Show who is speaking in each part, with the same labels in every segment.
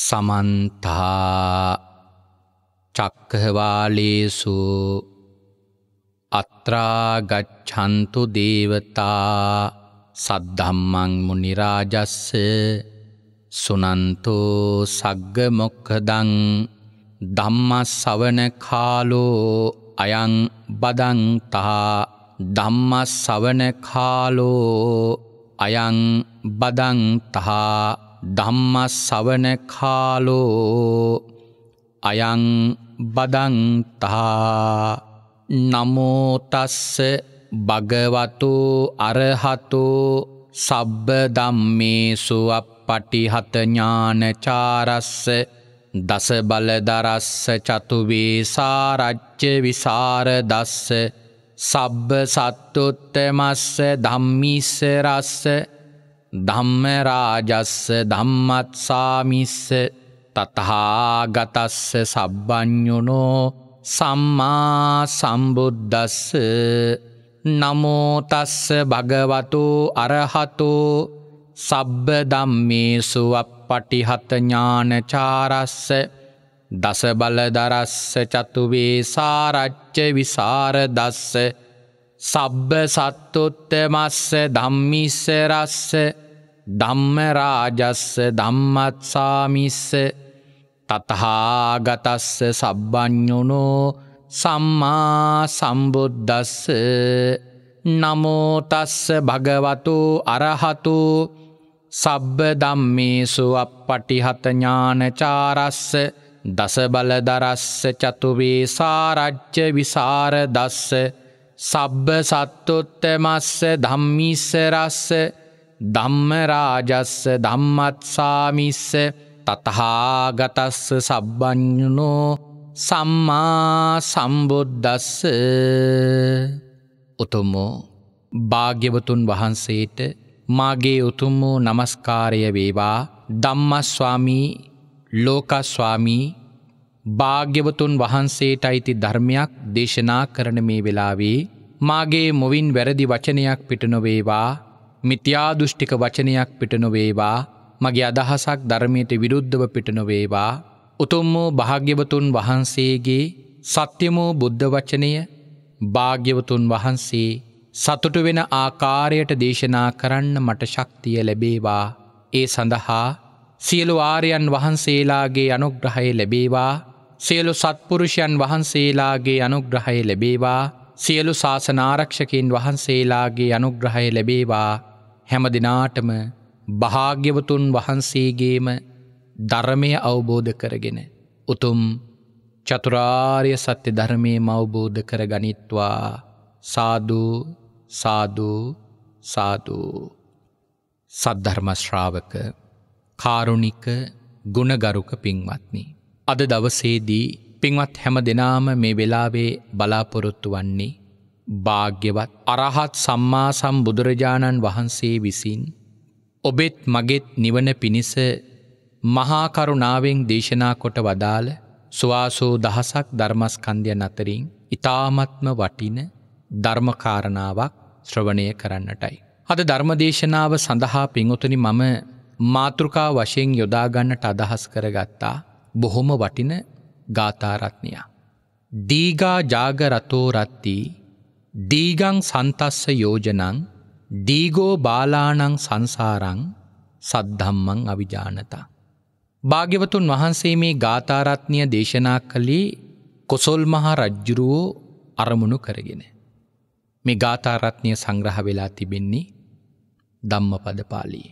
Speaker 1: සමන්තා චක්කහවාලේසු අත්‍රාගච්ඡන්තු දේවතා සද්ධම්මං මුනිරාජස්ස සුනන්තෝ සග්ග මොක්කදං ධම්මස්සවන කාලෝ අයං බදන්තා ධම්මස්සවන කාලෝ අයං බදන්තා ධම්ම සවන කාලෝ අයං බදන්තා නමෝතස්ස භගවතු අරහතු සබ්බ දම්මේසු අප පටිහතඥානචාරස්ස දස බලදරස්ස චතුවේසාරච්්‍ය විසාරදස්ස සබ්බ සත්තුත්තමස්ස ධම්මිස්සරස්ස ධම්මරාජස්ස ධම්මත්සාමිස්ස තතහාගතස්ස සබ්බ්ඥුණෝ සම්මා සම්බුද්ධස්ස නමෝතස්ස භගවතු අරහතු සබ්බ දම්මේසු පටිහතඥානචාරස්ස දසබලදරස්ස චතුවේ සාරච්ච විසාර දස්ස සබ්බ සත්තුත්තමස්ස ධම්මිස්සරස්ස ධම්මරාජස්ස ධම්මත්සාමිස්ස තතහාගතස්ස සබ්බ්ඥුණෝ සම්මා සම්බුද්ධස්ස නමෝතස්ස භගවතු අරහතු සබ්බ දම්මේසු අපපටිහතඥානචාරස්ස දසබලදරස්ස චතුවේ සාරච්්‍ය විසාරදස්ස සබ්බ සත්තුත්තමස්ස ධම්මිස්සරස්ස ධම්මරාජස්ස ධම්මත්සාමිස්ස තතහාගතස්ස සබ්බඥුනෝ සම්මා සම්බුද්ධස්ස උතුමෝ භාග්‍යවතුන් වහන්සේට මාගේ උතුම් වූ නමස්කාරය වේවා ධම්මස්වාමී ලෝකස්වාමී භාග්‍යවතුන් වහන්සේට අයිති ධර්මයක් දේශනා කරන මේ වෙලාවේ මාගේ මොවින් වැරදි වචනයක් පිට නොවේවා මිත්‍යාදුෘෂ්ටික වචනයක් පිට නොවේවා මගේ අදහසක් ධර්මයට විරුද්ධව පිට නොවේවා උතුම් වූ භාග්‍යවතුන් වහන්සේගේ සත්‍යමෝ බුද්ධ වචනය භාග්‍යවතුන් වහන්සේ සතුටු වෙන ආකාරයට දේශනා කරන්න මට ශක්තිය ලැබේවා ඒ සඳහා සියලු ආරයන් වහන්සේලාගේ අනුග්‍රහය ලැබේවා සියලු සත්පුරුෂයන් වහන්සේලාගේ අනුග්‍රහය ලැබේවා සියලු ශාසනාරක්ෂකින් වහන්සේලාගේ අනුග්‍රහය ලැබේවා හැම දෙනාටම භාග්‍යවතුන් වහන්සේගේම ධර්මය අවබෝධ කරගෙන උතුම් චතුරාර්ය සත්‍ය ධර්මය මවබෝධ කර ගනිත්වා සාධූ සාධූ සාධූ සද්ධර්මශ්‍රාවක කාරුණික ගුණගරුක පින්වත්නි. අද දවසේදී පින්වත් හැම දෙනාම මේ වෙලාවේ බලාපොරොත්තු වන්නේ භාග්‍යවත් අරහත් සම්මා සම්බුදුරජාණන් වහන්සේ විසින් ඔබෙත් මගෙත් නිවන පිණිස මහාකරුණාවෙන් දේශනා කොට වදාළ ස්වාසෝ දහසක් ධර්මස්කන්ධය නතරින් ඉතාමත්ම වටින ධර්මකාරණාවක් ශ්‍රවණය කරන්නටයි. අද ධර්මදේශනාව සඳහා පිංගොතුනි මම මාතෘකා වශයෙන් යොදාගන්නට අදහස් කරගත්තා බොහොම වටින ගාථාරත්නයා. දීගා ජාගරතෝ රත්තිී දීගං සන්තස්ස යෝජනං දීගෝ බාලානං සංසාරං සද්ධම්මං අවිජානතා. භාග්‍යවතුන් වහන්සේ මේ ගාථාරත්නය දේශනා කළේ කොසොල් මහා රජ්ජුරුවෝ අරමුණු කරගෙන. මේ ගාථාරත්නය සංග්‍රහ වෙලා තිබෙන්නේ ධම්මපදපාලී.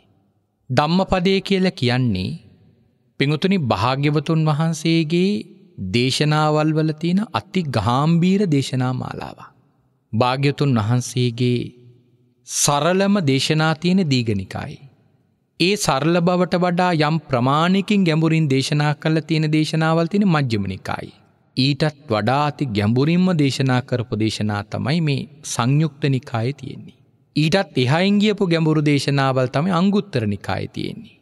Speaker 1: ධම්මපදය කියල කියන්නේ පිඟුතුනි භාග්‍යවතුන් වහන්සේගේ දේශනාවල් වල තියෙන අති ගාම්බීර දේශනා මාලාවා. භාග්‍යතුන් වහන්සේගේ සරලම දේශනා තියෙන දීගනිකායි. ඒ සරල බවට වඩා යම් ප්‍රමාණිකින් ගැඹුරින් දේශනා කල්ල තියෙන දේශනාවල් තින මජ්්‍යමනිකායි. ඊටත් වඩා අති ගැඹුරින්ම දේශනා කරපු දේශනා තමයි මේ සංයුක්ත නිකාය තියෙන්නේ. ඊටත් එහයිංගියපු ගැඹුරු දේශනාවල් තම අංගුත්තර නිකාය තියෙන්නේ.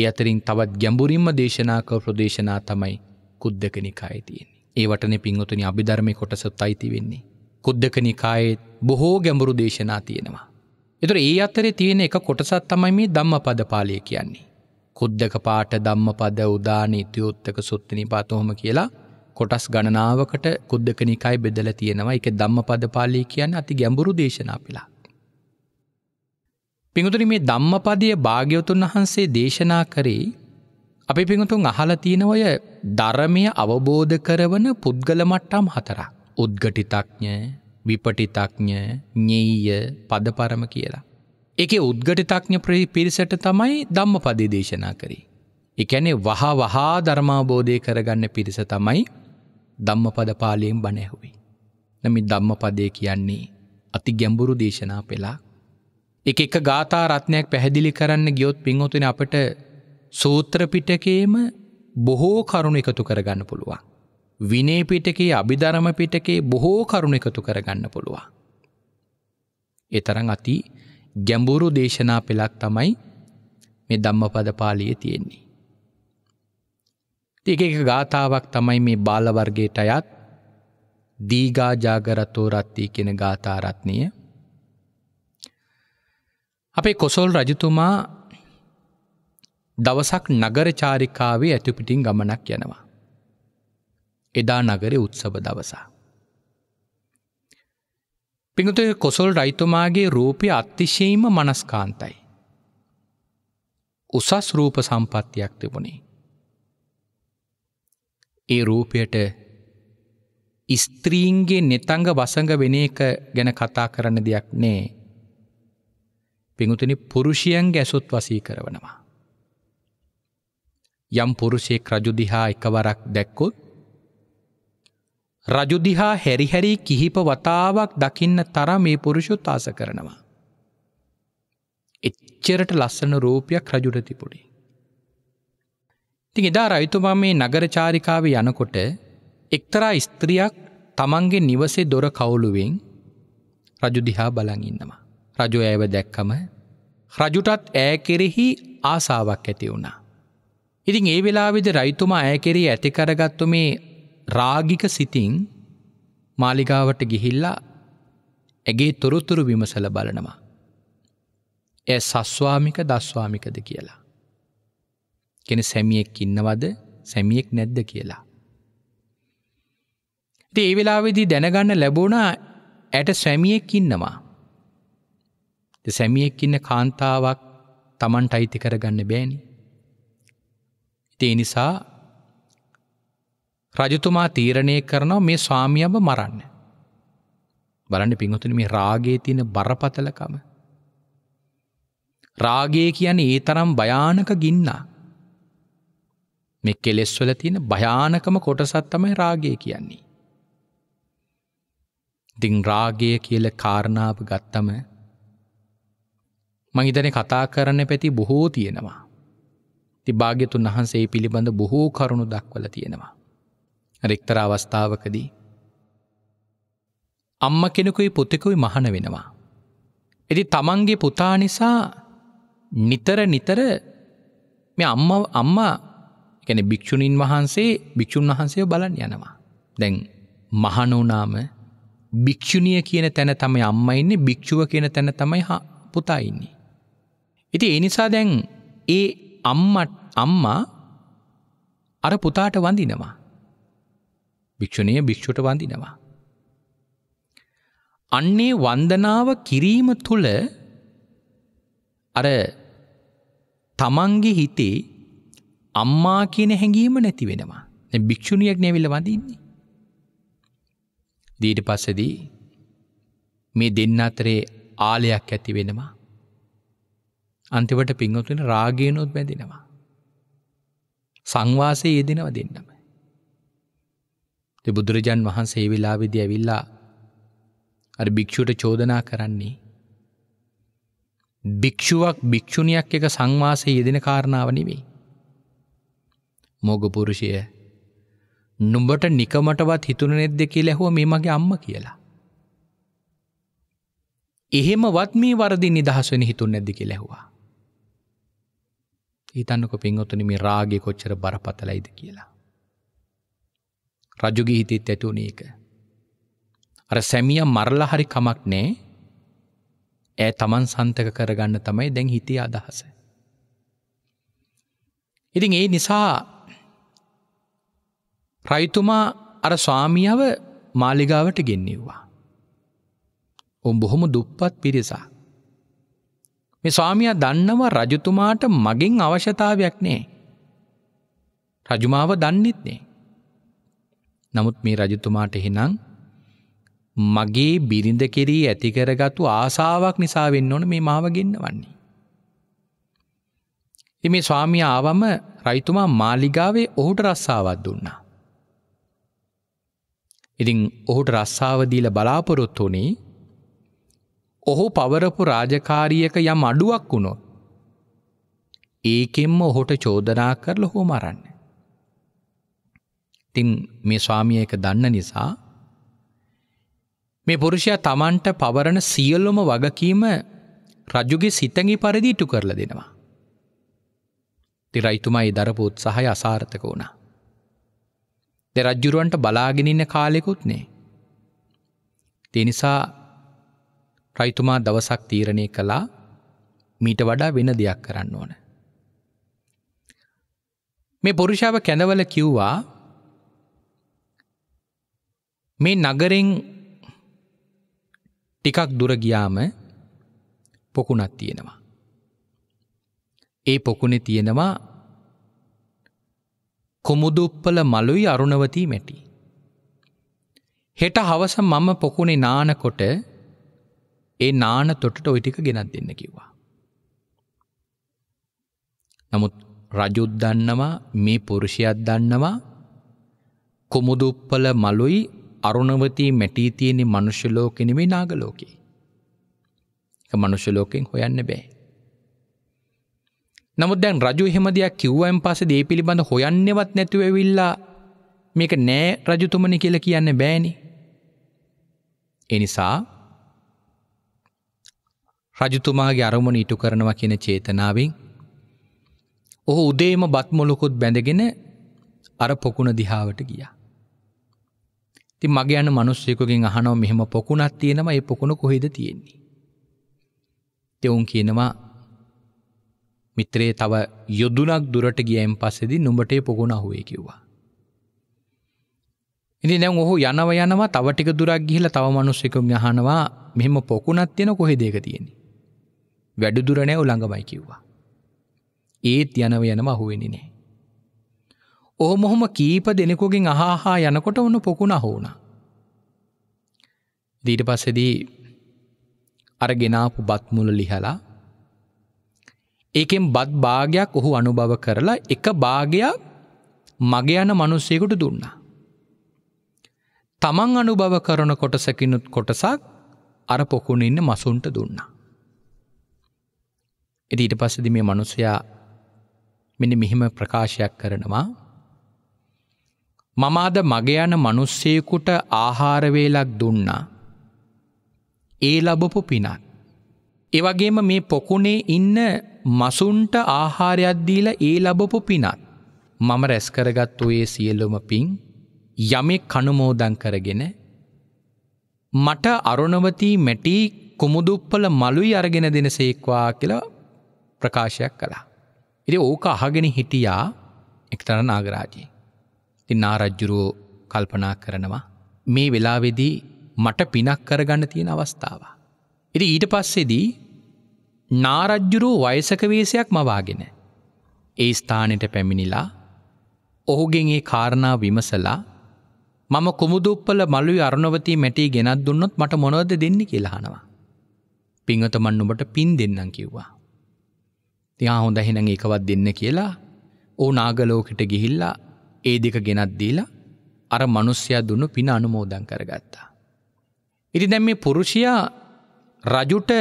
Speaker 1: එ අතරින් තවත් ගැඹුරින්ම දේශනාකව ප්‍රදේශනා තමයි කුද්දක නිකාය තියෙන්නේ. ඒවටන පින්වතුනි අභිධර්මය කොටසත් අයිති වෙන්නේ. කුද්දක නිකායෙත් බොහෝ ගැඹුරු දේශනා තියෙනවා. එතුර ඒ අතරේ තියෙන එක කොටසත් තමයි මේ ධම්ම පද පාලය කියන්නේ. කුද්දක පාට ධම්ම පද උදාන ඉතියෝත්තක සුත්තනි පාතොහොම කියලා කොටස් ගණනාවකට කුද්දක නිකායි බෙදල තියෙනවා එක ධම්ම පද පාලී කියන්න අති ගැඹුරු දේශනා පිලා. පිඟුතුරි මේ ධම්මපදය භාග්‍යවතුන් වහන්සේ දේශනා කරේ අපි පිඟුතුන් අහල තියෙනවය ධර්මය අවබෝධ කරවන පුද්ගල මට්ටම් හතරක්. උද්ගටිතක්ඥ විපටිතක්ඥ ඥෙය පදපරම කියලා. එක උද්ගටිතක්ඥ පිරිසට තමයි ධම්ම පදේ දේශනා කරී. එකැනේ වහා වහා ධර්මාබෝධය කරගන්න පිරිස තමයි ධම්ම පදපාලයෙන් බණැහුවි. නමි ධම්ම පදය කියන්නේ අති ගැඹුරු දේශනා පෙලා. එක එක ගාථා රත්නයක් පැහැදිලි කරන්න ගියොත් පින්වතුන අපට සූත්‍රපිටකේම බොහෝ කරුණ එකතු කරගන්න පුළුවන්. විනේ පිටකේ අභිධරම පිටකේ බොහෝ කරුණ එකතු කරගන්න පුළුවන්. ඒ තරම් අති ගැඹුරු දේශනා පෙළක් තමයි මේ ධම්මපද පාළියේ තියෙන්නේ. ඒක එක ගාථාවක් තමයි මේ බාල වර්ගයට අයත් දීගා ජාගරතෝ රත්ති කියන ගාථා රත්නිය. අපේ කොසල් රජතුමා දවසක් නගර චාරිකාවේ ඇතුපිටින් ගමනක් යනවා. එදා නගර උත්සව දවසා. පිඟුතුය කොසොල් රයිතුමාගේ රූපය අත්තිශයීම මනස්කාන්තයි. උසස් රූප සම්පත්තියක් තිබුණේ. ඒ රූපයට ස්ත්‍රීන්ගේ නෙතංග වසඟ වෙන එක ගැන කතා කරන දෙයක් නේ. පිඟුතුනි පුරුෂයන්ගේ ඇසුත් වසී කරවනවා. යම් පුරුෂයෙක් රජුදිහා එකවරක් දැක්කොත් රජුදිහා හැරිහැරී කිහිප වතාවක් දකින්න තරම් මේ පුරුෂුත්තාස කරනවා. එච්චරට ලස්සන රූපයක් රජුට තිබුණි. ති එදා රයිතුමා මේ නගරචාරිකාව යනකොට එක්තරා ස්ත්‍රියක් තමන්ගේ නිවසේ දොර කවුලුවෙන් රජුදිහා බලඟඉන්නවා. රජු ඇව දැක්කම රජුටත් ඈ කෙරෙහි ආසාවක් ඇති වුණා. ඉතින් ඒ වෙලාවිද රයිතුමා ඇය කෙරේ ඇතිකරගත්තු මේ රාගික සිතින් මාලිගාවට ගිහිල්ලා ඇගේ තොරොතුරු විමසල බලනවා. ඇ සස්වාමික දස්වාමිකද කියලා. කෙන සැමියෙක් ඉන්නවද සැමියෙක් නැද්ද කියලා. ති ඒ වෙලාවෙදී දැනගන්න ලැබුණා ඇයට සැමියෙක් ඉන්නවා. සැමියෙක් ඉන්න කාන්තාවක් තමන්ට අයිති කරගන්න බෑනි. ඉතිේ නිසා රජතුමා තීරණය කරනවා මේ ස්වාමියම මරන්න. බලන්න පිංහතුන මේ රාගේ තියෙන බරපතලකම. රාගේ කියන්නේ ඒ තරම් භයානක ගින්නා. මේ කෙලෙස්වල තියෙන භයානකම කොටසත් තමයි රාගය කියන්නේ. දිං රාගය කියල කාරණාව ගත්තම මහිතන කතා කරන පැති බොහෝ තියෙනවා. ති භාග්‍යතුන් වහන්සේ පිළිබඳ බොහෝ කරුණු දක්වල තියෙනවා. රෙක්තර අවස්ථාවකදී. අම්ම කෙනෙකුයි පුතෙකුයි මහන වෙනවා. එති තමන්ගේ පුතා නිසා නිතර නිතර මේ අම්ම අම්මා ගැන භික්‍ෂුණීන් වහන්සේ භික්‍ෂූන් වහන්සේ බලන් යනවා. දැන් මහනුනාම භික්‍ෂුණිය කියන තැන තමයි අම්ම ඉන්නේ භික්‍ෂුව කියන තැන තමයි පුතා ඉන්නේ. ඉති ඒ නිසා දැන් ඒ අම්මට අම්මා අර පුතාට වඳිනවා. භික්‍ෂණය භික්‍ෂුට වඳනවා. අන්නේ වන්දනාව කිරීම තුළ අර තමන්ගේ හිතේ අම්මා කියන හැඟීම නැති වෙනවා භික්‍ෂුණියක් නැවිල වඳන්නේ. දීට පස්සදී මේ දෙන්න අතරේ ආලයක් ඇති වෙනවා. අන්තිවට පිංහතුන රාගයනොත් බැඳෙනවා. සංවාසය යෙදෙනව දෙන්නම. බුදුරජාන් වහන්සේ වෙලාවිදි ඇවිල්ලා අර භික්‍ෂුවට චෝදනා කරන්නේ. භික්‍ෂුවක් භික්‍ෂුණයක් එක සංවාසය යෙදෙන කාරණාව නෙවෙයි. මෝගපුරුෂය නුඹට නිකමටවත් හිතුන නෙද්ද කිය ලැහුව මේ මගේ අම්ම කියලා. එහෙමවත් මේ වරදි නිදහස්වෙන හිතුන් නැද්දි කිය ලැහවා. ඊතන්නක පින්වතුන මේ රාගෙ කොච්චර බරපතලයිද කියලා. රජුගේ හිතෙත් ඇතුනේක. අර සැමිය මරලා හරි කමක් නෑ ඇ තමන් සන්තක කරගන්න තමයි දැන් හිතේ අදහස. ඉතින් ඒ නිසා රයිතුමා අර ස්වාමියාව මාලිගාවට ගෙන්නෙව්වා. උම් බොහොම දුප්පත් පිරිසා. මේ ස්වාමියා දන්නවා රජතුමාට මගෙන් අවශ්‍යතාවයක් නේ. රජුමාව දන්නෙත් නේ. නමුත් මේ රජතුමාට එහෙනම් මගේ බිරිඳ කෙරී ඇතිකරගත්තු ආසාාවක් නිසා වෙන්න ඕන මේ මාව ගෙන්න්න වන්නේ. එ මේ ස්වාමිය ආවම රයිතුමා මාලිගාවේ ඔහුට රස්සාවත් දුන්නා. ඉතිං ඔහුට රස්සාාවදීල බලාපොරොත්තුනේ ඔහු පවරපු රාජකාරියක යම් අඩුවක් වුණොත් ඒකෙන්ම ඔහොට චෝදනා කරල හෝ මරන්න. තින් මේ ස්වාමිය එක දන්න නිසා මේ පුරුෂයා තමන්ට පවරණ සියල්ලොම වගකීම රජුගේ සිතඟි පරිදි ඉටු කරල දෙනවා. ති රයිතුමයි දරපුත් සහය අසාර්ථක වුණා. දෙ රජ්ජුරුවන්ට බලාගෙනන්න කාලෙකුත් නේ. තිනිසා රයිතුමා දවසක් තීරණය කළා මීට වඩා වෙන දෙයක් කරන්න ඕන. මේ පුරුෂාව කැනවල කිව්වා මේ නගරෙන් ටිකක් දුරගියාම පොකුණක් තියෙනවා. ඒ පොකුණෙ තියෙනවා කොමුදුප්පල මලුයි අරුණවතී මැටි. හෙට හවස මම පොකුණේ නානකොට ඒ නාන තොටට ඔයිටික ගෙනත් දෙන්න කිව්වා. නමුත් රජුත් දන්නවා මේ පුරුෂයත් දන්නවා කොමුදුප්පල මලුයි අරුණවතී මැටී තියෙන්නේ මනුෂ්‍ය ලෝකෙ නෙමෙයි නාග ලෝකේ. ඒක මනුෂ්‍ය ලෝකෙන් හොයන්න බෑ. නමුත් දැන් රජු එහෙම දෙයක් කිව්වයින් පස්සේ දේ පිළිබඳ හොයන්නේවත් නැතුව ඇවිල්ලා මේක නෑ රජතුමනි කියලා කියන්න බෑනේ. ඒ නිසා රජතුමාගේ අරමුණ ඉටු කරනවා කියන චේතනාවෙන් ඔහු උදේම බත් මොලකුත් බැඳගෙන අර පොකුණ දිහාවට ගියා. ති මගේ යන මනුස්සයකුගෙන් අහනෝ මෙහෙම පොකුණක් තියෙනම ඒ පොකුණු කොහෙද තියෙන්නේ. තෙවුන් කියනවා මිත්‍රේ තව යොදුනක් දුරට ගියයිම් පස්සෙදි නුඹටේ පොකුණ අහුවේ කිව්වා. ඉතින් දැන් ඔහු යනව යනවා තව ටික දුරක් ගිහිල්ලා තව මිනිස්සෙකුගෙන් අහනවා මෙහෙම පොකුණක් තියෙන කොහෙද ඒක තියෙන්නේ. වැඩි දුර නෑ ළඟමයි කිව්වා. ඒත් යනව යනම අහුවෙන්නේ නෑ. ඔහොමොහොම කීප දෙනෙකුගෙන් අහාහා යනකොට ඔන්න පොකුණ හෝන. දීට පස්සෙදී අර ගෙනාපු බත්මුල ලිහලා ඒකෙන් බත් භාගයක් ඔහු අනුභව කරලා එක භාගයක් මගේ යන මනුස්සයකුට දුන්නා. තමන් අනුභව කරන කොටසකිනුත් කොටසක් අර පොකුණ ඉන්න මසුන්ට දුන්නා. එදීට පස්සදි මේ මනුසයා මෙනි මෙහෙම ප්‍රකාශයක් කරනවා මම අද මග යන මිනිස්සෙකුට ආහාර වේලක් දුන්නා. ඒ ලැබපු පිනක්. ඒ වගේම මේ පොකුණේ ඉන්න මසුන්ට ආහාරයක් දීලා ඒ ලැබපු පිනක්. මම රැස් කරගත් ඔයේ සියලුම පින් යමෙක් කනුමෝදන් කරගෙන මට අරුණවතී මැටි කුමුදුප්පල මලුයි අරගෙන දෙනසේක්වා කියලා ප්‍රකාශයක් කළා. ඉතින් ඕක අහගෙන හිටියා එක්තරා නාගරාජී. නාරජ්ජුරුවෝ කල්පනා කරනවා මේ වෙලාවෙදී මට පිනක් කරගන්න තියෙන අවස්ථාව. එරි ඊට පස්සෙදී නාරජ්ජුරුව වයසකවේශයක් මවාගෙන. ඒ ස්ථානයට පැමිණිලා ඔහුගෙන් ඒ කාරණා විමසලා මම කුමුදුප්පල මළු අරුණවතී මැටි ගෙනත් දුන්නොත් මට මොනවද දෙන්න කියලානවා. පිංහතමන් උඹට පින් දෙන්නම් කිව්වා. තියා හොඳ හෙනඟ එකවත් දෙන්න කියලා ඕ නාගලෝකට ගිහිල්ලා ඒ දෙක ගෙනත් දීලා අර මනුස්්‍යයා දුන්නු පින අනුමෝදන් කරගත්තා. ඉරි දැම් මේ පුරුෂයා රජුට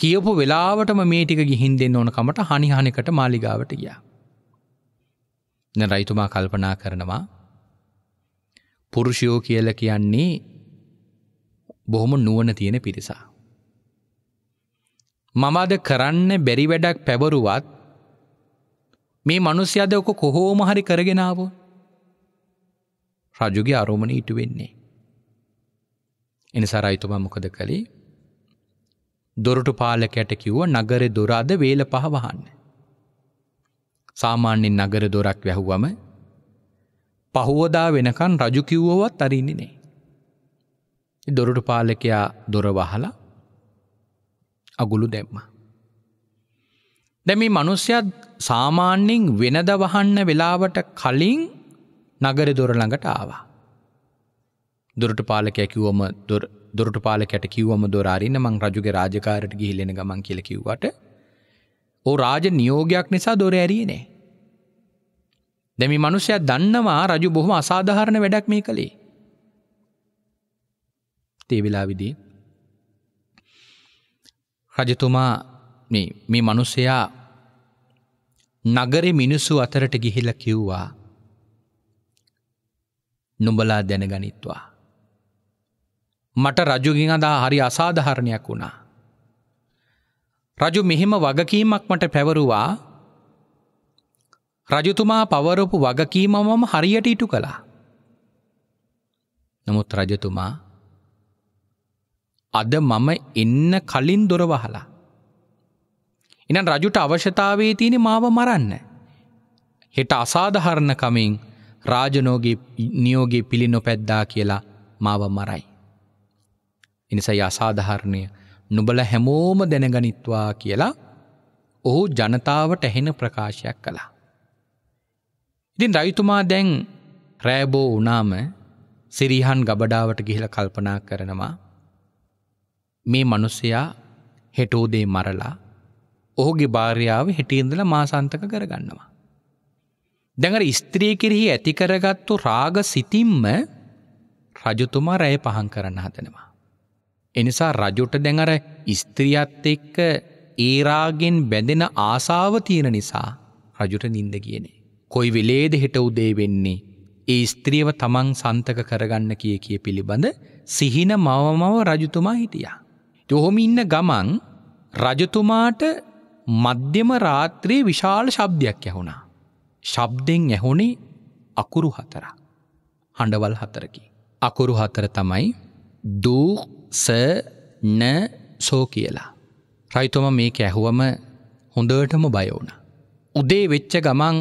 Speaker 1: කියපු වෙලාවටම මේටික ගිහින් දෙන්න ඕනකමට හනිහනකට මාලිගාවට ගියා. න රයිතුමා කල්පනා කරනවා පුරුෂයෝ කියල කියන්නේ බොහොම නුවන තියෙන පිරිසා. මමද කරන්න බැරි වැඩක් පැවරුවත් මේ මනුස්්‍යද ඔක කොහෝම හරි කරගෙනාවෝ රජුගේ අරෝමණ ඉටු වෙන්නේ. එනිසා රයිතුමා මොකද කළේ දොරටු පාලකයට කිව්ව නගර දොර අද වේල පහ වහන්න. සාමාන්‍යයෙන් නගර දොරක් වැහුවම පහුවදා වෙනකන් රජු කිව්වවත් අරින්නේ නේ. දොරටු පාලකයා දොර වහලා අගුළු දැම්ම. දැ මේ මනුස්්‍යත් සාමාන්‍යෙන් වෙනද වහන්න වෙලාවට කලින් නගර දොරළඟට ආවා. දුරට පාලකය කිව්වම දුරට පාලකැට කිව්වම දොරාරින්න මං රජුගේ රාජකාරට ගිහිලෙන ගමන් කියල කිව්වට ඕ රාජ නියෝගයක් නිසා දොර ඇරියනේ. දැමි මනුෂ්‍යය දන්නවා රජු බොහොම අසාධාරණ වැඩක් මේ කළේ. තේවෙලා විදී. රජතුමා මේ මනුස්සයා නගර මිනිස්සු අතරට ගිහිල කිව්වා නුඹලා දැනගනිත්වා. මට රජුගින් අදා හරි අසාධහරණයක් වුණා. රජු මෙහෙම වගකීමක් මට පැවරුවා රජතුමා පවරපු වගකීමමම හරියට ඉටු කළා. නමුත් රජතුමා අද මම එන්න කලින් දොරවහලා. එනම් රජුට අවශ්‍යතාවේ තියෙන මාව මරන්න. හෙට අසාධහරණකමින් රාජනෝගේ නියෝගේ පිළි නොපැද්දා කියලා මාව මරයි. එනිසයි අසාධහරණය නුබල හැමෝම දැනගනිත්වා කියලා ඔහු ජනතාවට ඇහෙන ප්‍රකාශයක් කළා. ඉතින් රයිතුමා දැන් රෑබෝ වනාම සිරිහන් ගබඩාවට ගිහිල කල්පනා කරනවා මේ මනුස්සයා හෙටෝදේ මරලා ඔහුගේ භාරයාව හෙටියන්දල මාසන්තක කරගන්නවා. දැඟර ස්ත්‍රිය කිරෙහි ඇතිකරගත්තු රාග සිතින්ම රජතුමා රැය පහන් කරන්න හදනවා. එනිසා රජුට දැඟර ස්ත්‍රියත් එක්ක ඒරාගෙන් බැඳෙන ආසාව තියෙන නිසා රජුට නින්ද කියනේ. කොයි වෙලේද හෙට උදේ වෙන්නේ ඒ ස්ත්‍රියව තමන් සන්තක කරගන්න කිය කිය පිළිබඳ සිහින මවමව රජතුමා හිටියා. යොහොම ඉන්න ගමන් රජතුමාට මධ්‍යම රාත්‍රයේ විශාල ශබ්දයක් ඇහුණා. ශබ්දෙන් ඇහුනේ අකුරු හතර හඬවල් හතරකි. අකුරු හතර තමයි දූසන සෝ කියලා. රයිතොම මේක ඇහුවම හොඳටම බයවුණ. උදේ වෙච්ච ගමන්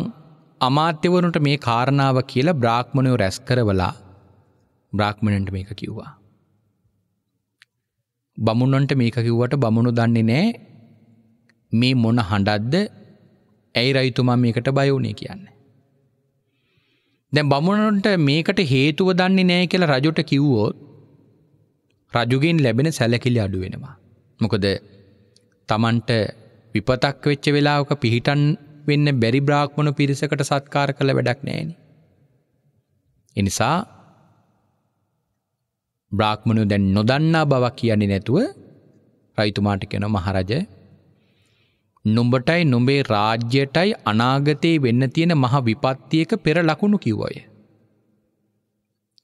Speaker 1: අමාත්‍යවරුන්ට මේ කාරණාව කියලා බ්‍රාක්්මණයෝ රැස් කරවලා බ්‍රාක්්මණන්ට මේක කිව්වා. බමුණන්ට මේක කිව්වට බමුණු දන්නේ නෑ මේ මොන හඬද්ද ඇයි රයිතුමා මේකට බයවුණේ කියන්න. දැ බමුණන්ට මේකට හේතුව දන්නේ නෑ කියලා රජුට කිව්වෝත් රජුගෙන් ලැබෙන සැලකිලි අඩු වෙනවා. මොකද තමන්ට විපතක් වෙච්ච වෙලාවක පිහිටන් වෙන්න බැරි බ්‍රාක්්මණු පිරිසකට සත්කාර කළ වැඩක් නෑන. එනිසා බ්‍රාක්්මණු දැන් නොදන්නා බවක් කියන්නේ නැතුව රයිතුමාට කෙන මහරජය නුඹටයි නොබේ රාජ්‍යයටයි අනාගතයේ වෙන්න තියෙන මහ විපත්තියක පෙර ලකුණු කිව්වය.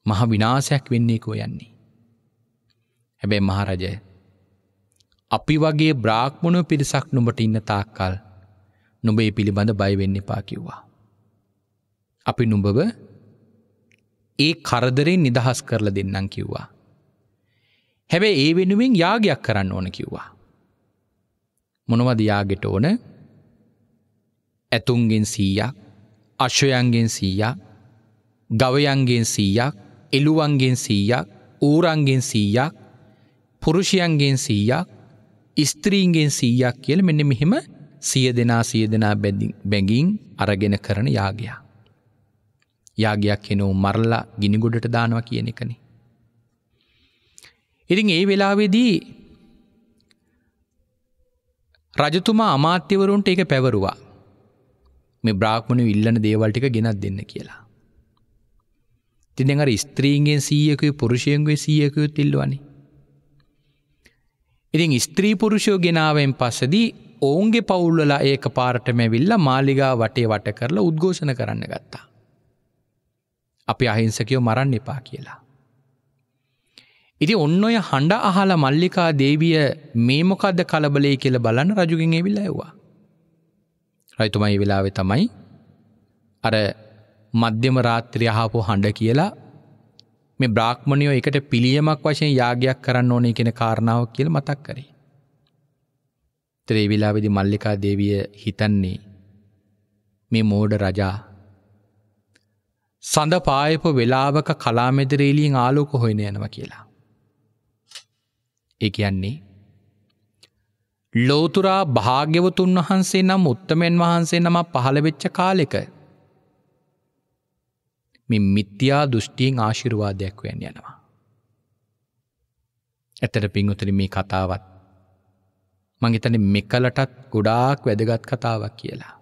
Speaker 1: මහ විනාසයක් වෙන්නේකෝ යන්නේ. හැබැයි මහරජය. අපි වගේ බ්‍රාක්්මණු පිරිසක් නුඹට ඉන්න තාක්කල් නොබේ පිළිබඳ බයවෙන්න එපා කිව්වා. අපි නුඹව ඒ කරදරෙන් නිදහස් කරල දෙන්නම් කිව්වා. හැබැයි ඒ වෙනුවෙන් යාගයක් කරන්න ඕන කිව්වා. මොනවදයාගෙට ඕන ඇතුන්ගෙන් සීයක් අශ්වයන්ගෙන් සීයක් ගවයන්ගෙන් සීයක් එළුවන්ගෙන් සීයක් ඌරන්ගෙන් සීයක් පුරුෂයන්ගෙන් සීයක් ස්ත්‍රීන්ගෙන් සීයක් කියල මෙන්න මෙහෙම සිය දෙනා සිය දෙනා බැගින් අරගෙන කරන යාගයා. යාගයක් කෙනෝ මරල්ලා ගිනිගොඩට දානවා කියන එකන. ඉතින් ඒ වෙලාවෙදී රජතුමා අමාත්‍යවරුන්ට ඒක පැවරුවා. මේ බ්‍රාහ්මණය ඉල්ලන දේවල් ටික ගෙනත් දෙන්න කියලා. ඉතින් අර ස්ත්‍රීන්ගෙන් 100කුයි පුරුෂයන්ගෙන් 100කුයි තිල්වනේ. ඉතින් ස්ත්‍රී පුරුෂයෝ ගෙනාවෙන් පස්සේදී ඔවුන්ගේ පවුල්වල ඒක පාරටම ඇවිල්ලා මාලිගා වටේ වට කරලා උද්ඝෝෂණ කරන්න ගත්තා. අපි අහිංසකයෝ මරන්න එපා කියලා. ඉති ඔන්න ඔය හඬ අහලා මල්ලිකා දේවිය මේමොකක්ද කලබලේ කියල බලන්න රජුගෙන් එවිල්ල ඇවා. රයිතුමයි වෙලාවෙ තමයි අර මධ්‍යම රාත්‍රිය අහපු හඬ කියලා මේ බ්‍රාක්්මණයෝ එකට පිළියමක් වශයෙන් යාගයක් කරන්න ඕනේ කෙන කාරණාව කියල මතක් කරේ. ත්‍රේ වෙලාවෙදි මල්ලිකා දේවිය හිතන්නේ මේ මෝඩ රජා සඳ පායප වෙලාවක කලාමෙදරේලියෙන් ආලෝක හොයන යනව කියලා. ඒ කියන්නේ ලෝතුරා භාග්‍යවතුන් වහන්සේ නම් උත්තමෙන් වහන්සේ නම පහළවෙච්ච කාලෙක මෙ මිත්‍යා දෘෂ්ටියෙන් ආශිරුවාදයක් වෙන් යනවා. ඇතට පින්වතුන මේ කතාවත් මංහිතන මෙකලටත් ගොඩාක් වැදගත් කතාවක් කියලා.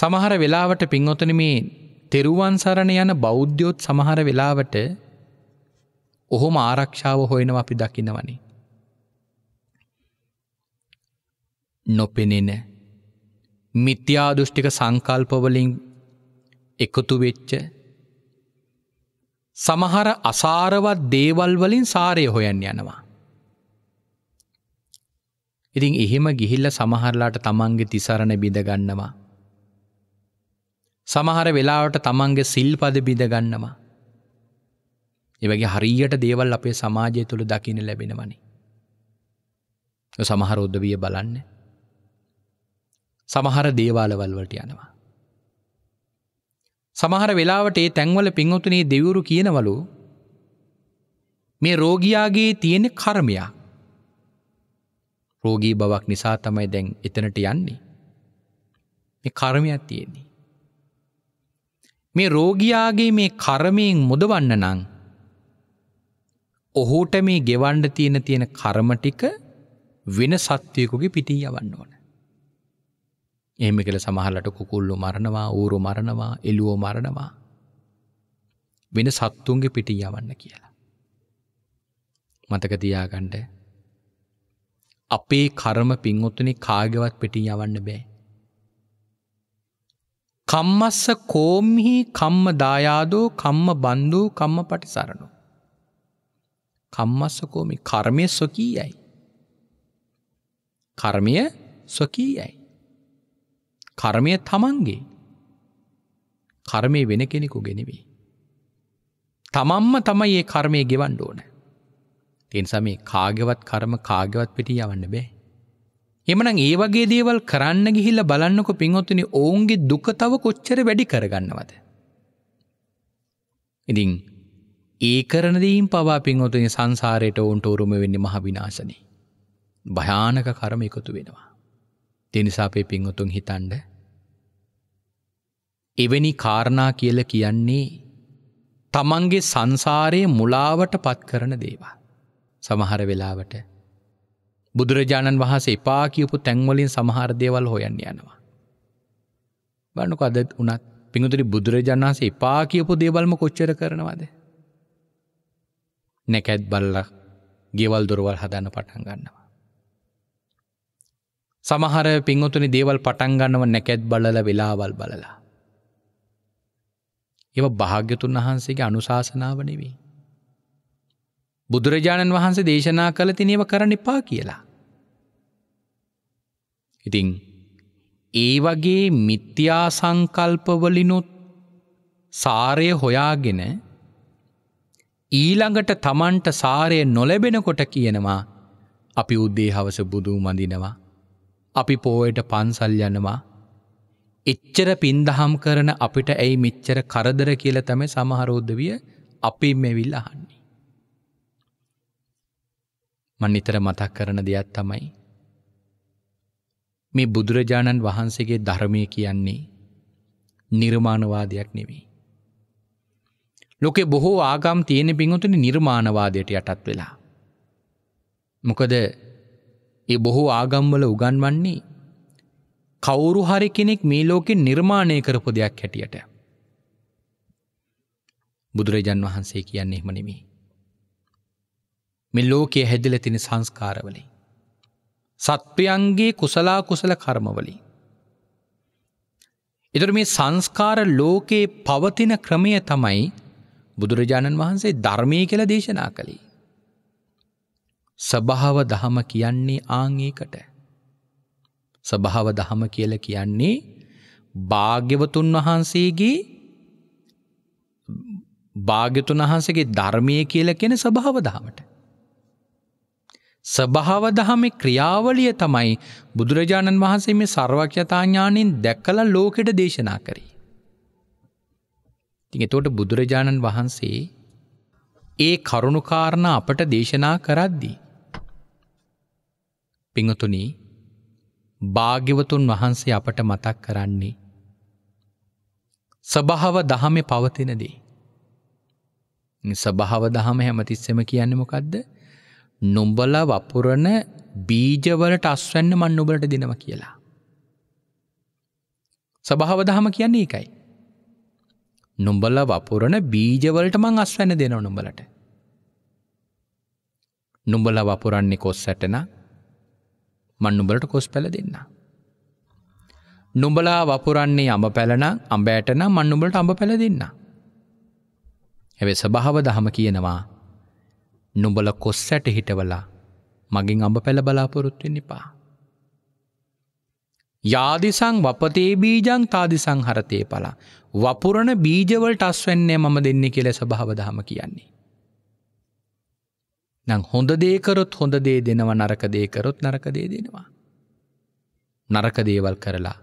Speaker 1: සමහර වෙලාවට පින්වතන මේ තෙරුවන් සරණ යන බෞද්ධයොත් සමහර වෙලාවට ඔහොම ආරක්ෂාව හොයනව අපි දකිනවනේ. නොපෙනෙන මිත්‍යාදෘෂ්ටික සංකල්පවලින් එකතු වෙච්ච සමහර අසාරවත් දේවල්වලින් සාරය හොයන් යනවා. ඉතින් එහෙම ගිහිල්ල සමහරලාට තමන්ගේ තිසරණ බිඳගන්නවා. සමහර වෙලාවට තමන්ගේ සිල්පද බිඳගන්නවා. ඒවගේ හරියට දේවල් අපේ සමාජය තුළ දකින ලැබෙනවනි. සමහර උද්දවිය බලන්න සමහර දේවාලවල්වලට යනවා. සමහර වෙලාවට ඒ තැන්වල පින්වතුනේ දෙවුරු කියනවලු මේ රෝගයාගේ තියෙන කර්මයා රෝගී බවක් නිසා තමයි දැන් එතනට යන්නේ මේ කර්මයක් තියෙන්නේ මේ රෝගයාගේ මේ කර්මයෙන් මුදවන්න නං ඔහුට මේ ගෙවන්ඩ තියෙන තියෙන කරමටික වෙන සත්වයකුගේ පිටී යවන්න ඕන. එහෙම කළ සමහලට කුකුල්ලු මරණවා ඌරු මරණවා එලුවෝ මරණවා වෙන සත්තුන්ගේ පිටි යවන්න කියලා. මතක තියාගණ්ඩ අපේ කරම පින්වොත්තුනි කාගවත් පිටි යවන්න බෑ. කම්මස්ස කෝම්හි කම්ම දායාදෝ කම්ම බන්ධූ කම්ම පටිසරණු. කම්මස්සකෝ මේ කර්මය ස්වකීයයි. කර්මය ස්වකීයයි. කර්මය තමන්ගේ. කර්මය වෙන කෙනෙකු ගෙනවී. තමන්ම තමයි ඒ කර්මය ගෙවන්ඩ ඕන. තිනිසා මේ කාගවත් කර්ම කාගවත් පිටි යවන්න බෑ. එමන ඒ වගේ දේවල් කරන්න ගිහිල්ල බලන්නක පින්ොත්තුන ඔවුන්ගේ දුක තව කොච්චර වැඩි කරගන්නවද. ඉදිං ඒ කරනදීම් පවා පින්වතුනි සංසාරයට ඔවුන්ට උරුම වෙන්න මහ විනාශනී. භයානක කරම එකතු වෙනවා. තිනිසාපේ පින්වතුන් හිතන්ඩ. එවැනි කාරණා කියල කියන්නේ තමන්ගේ සංසාරයේ මුලාවට පත් කරන දේවා. සමහර වෙලාවට. බුදුරජාණන් වහසේ එපා කියපු තැන්වලින් සමහරදේවල් හොයන්න යනවා. බණු කදත් වනත් පිඟතුරි බුදුරජාණන්සේ එපා කියපු දේවල්ම කොච්චර කරනවාදේ. නැකැත් බල්ලක් ගෙවල් දොරවල් හදන්න පටන් ගන්නවා. සමහර පින්වතුනි දේවල් පටන්ගන්නව නැකැත් බලල වෙලාවල් බලලා. එව භාග්‍යතුන් වහන්සේගේ අනුශාසනාව නෙවී. බුදුරජාණන් වහන්සේ දේශනා කළ තිනව කරන්න එපා කියලා. ඉතිං ඒ වගේ මිත්‍යා සංකල්පවලිනුත් සාරය හොයාගෙන ඊළඟට තමන්ට සාරය නොලැබෙනකොට කියනවා අපි උද්දේ හවස බුදු මඳිනවා අපි පෝයට පන්සල් යනවා එච්චර පින්දහම් කරන අපිට ඇයි මෙච්චර කරදර කියල තම සමහරෝද්ධවිය අපි මෙවිල් අහන්නේ මන් නිතර මතක් කරන දෙයක් තමයි මේ බුදුරජාණන් වහන්සේගේ ධර්මය කියන්නේ නිර්මාණවාදයක් නෙවෙයි ලොකේ බොහෝ ආගම් තියෙන පිංහතුන නිර්මාණවාදයට යටත් වෙලා. මොකද ඒ බොහෝ ආගම්වල උගන්වන්නේ කවුරු හරි කෙනෙක් මේ ලෝකෙ නිර්මාණය කරපු දෙයක් හැටියට. බුදුරජන් වහන්සේ කියන්නේ එහම නෙමේ. මෙ ලෝකයේ හැදිල තින සංස්කාරවලින්. සත්පයන්ගේ කුසලා කුසල කර්මවලින්. එතුර මේ සංස්කාර ලෝකයේ පවතින ක්‍රමය තමයි බුදුරජාණන් වහන්සේ ධර්මය කළ දේශනා කළේ. සභාව දහම කියන්නේ ආංඒකට. සභාව දහම කියල කියන්නේ භාග්‍යවතුන් වහන්සේගේ භාග්‍යතුන් වහන්සගේ ධර්මය කියල කියෙන සභාව දහමට. සභාව දහමේ ක්‍රියාවලිය තමයි බුදුරජාණන් වහන්සේ මේ සර්වක්්‍යතාඥානයෙන් දැක්කල ලෝකෙට දේශනා කරේ. තින් එතෝට බුදුරජාණන් වහන්සේ ඒ කරුණුකාරණ අපට දේශනා කරද්දී. පිංහතුනි භාග්‍යවතුන් වහන්සේ අපට මතක් කරන්නේ. සභාව දහමෙ පවතිනදී. සභාව දහම හැමතිස්සෙම කියන්න මොකක්ද නොම්බල වපුරණ බීජවලට අස්වැන්න මන් නොබලට දෙනව කියලා. සභාව දහම කියන්නේ එකයි. නුම්ඹල වපුරණ බීජවලට මං අස්වැන දෙනව නුඹලට. නුඹල වපුරන්නේ කොස් සැටන මන් නුඹලට කොස් පැල දෙන්න. නුඹලා වපුරන්නේ අඹ පැලන අඹෑටන මන් නුඹලට අඹ පැල දෙන්න. ඇවේ සභාව දහම කියනවා නුඹල කොස් සැට හිටවලා මගින් අඹ පැළ බලාපොරොත්වෙන්න පා. යාදිසං වපතේ බීජං තාදිසං හරතය පලා. වපුරණ බීජවලට අස්වැන්නේ මම දෙන්නේ කෙල සභාවදහම කියන්නේ. නං හොඳ දේකරොත් හොඳ දේ දෙනවා නරක දේකරොත් නරක දේ දෙනවා. නරක දේවල් කරලා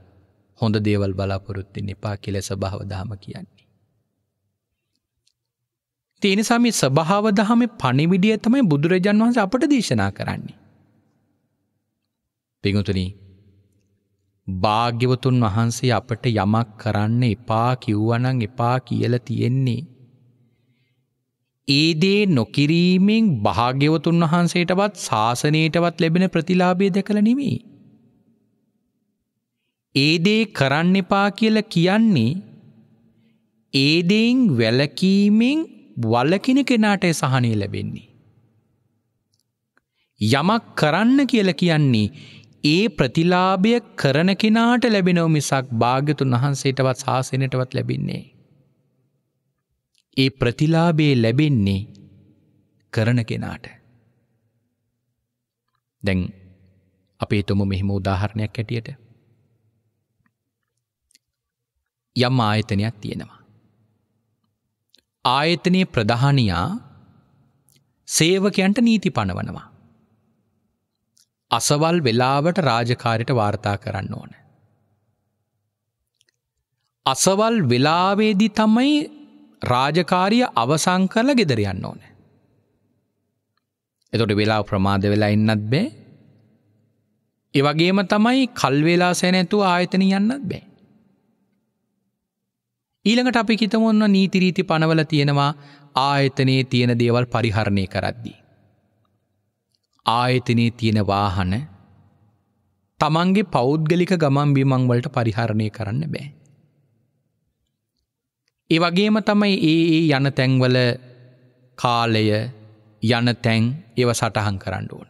Speaker 1: හොඳ දේවල් බලාපොරොත්තින් එපා කෙල සභාවදහම කියන්නේ. තිනිසාම සභාවදහම පණිවිඩිය තමයි බුදුරජන් වහන්ස අපට දේශනා කරන්නේ. පිගුතුනී භාග්‍යවතුන් වහන්සේ අපට යමක් කරන්න එපා කිව්වනං එපා කියල තියෙන්නේ. ඒදේ නොකිරීමෙන් භාග්‍යවතුන් වහන්සේටවත් ශාසනයටවත් ලැබෙන ප්‍රතිලාබය දැකළ නෙමේ. ඒදේ කරන්න එපා කියල කියන්නේ ඒදෙන් වැලකීමෙන් වලකින කෙනාට සහනය ලැබෙන්නේ. යමක් කරන්න කියල කියන්නේ ඒ ප්‍රතිලාභය කරන කෙනාට ලැබෙනව මිසක් භාග්‍යතුන් වහන්සේටවත් ශාසනයටවත් ලැබින්නේ. ඒ ප්‍රතිලාභයේ ලැබෙන්නේ කරන කෙනාට. දැන් අපේ තුම මෙහිම උදාහරණයක් ඇටියට. යම් ආයතනයක් තියෙනවා. ආයතනයේ ප්‍රධානයා සේවකයන්ට නීති පණවනවා. අසවල් වෙලාවට රාජකාරිට වාර්තා කරන්න ඕන. අසවල් වෙලාවේදි තමයි රාජකාරිය අවසං කරල ගෙදරයන්න ඕන. එතොට වෙලා ප්‍රමාද වෙලා ඉන්නත් බේ ඒවගේම තමයි කල්වෙලා සැනැතු ආයතන යන්නත් බෑ. ඊළඟට අපි කිතමොන්න නීතිරීති පනවල තියෙනවා ආයතනයේ තියෙන දේවල් පරිහරණය කරද්දී. ආයතනයේ තියෙන වාහන තමන්ගේ පෞද්ගලික ගමන් බිමංවලට පරිහරණය කරන්න බෑ. ඒ වගේම තමයි ඒ ඒ යන තැන්වල කාලය යන තැන් ඒව සටහන් කරන්න ඕන.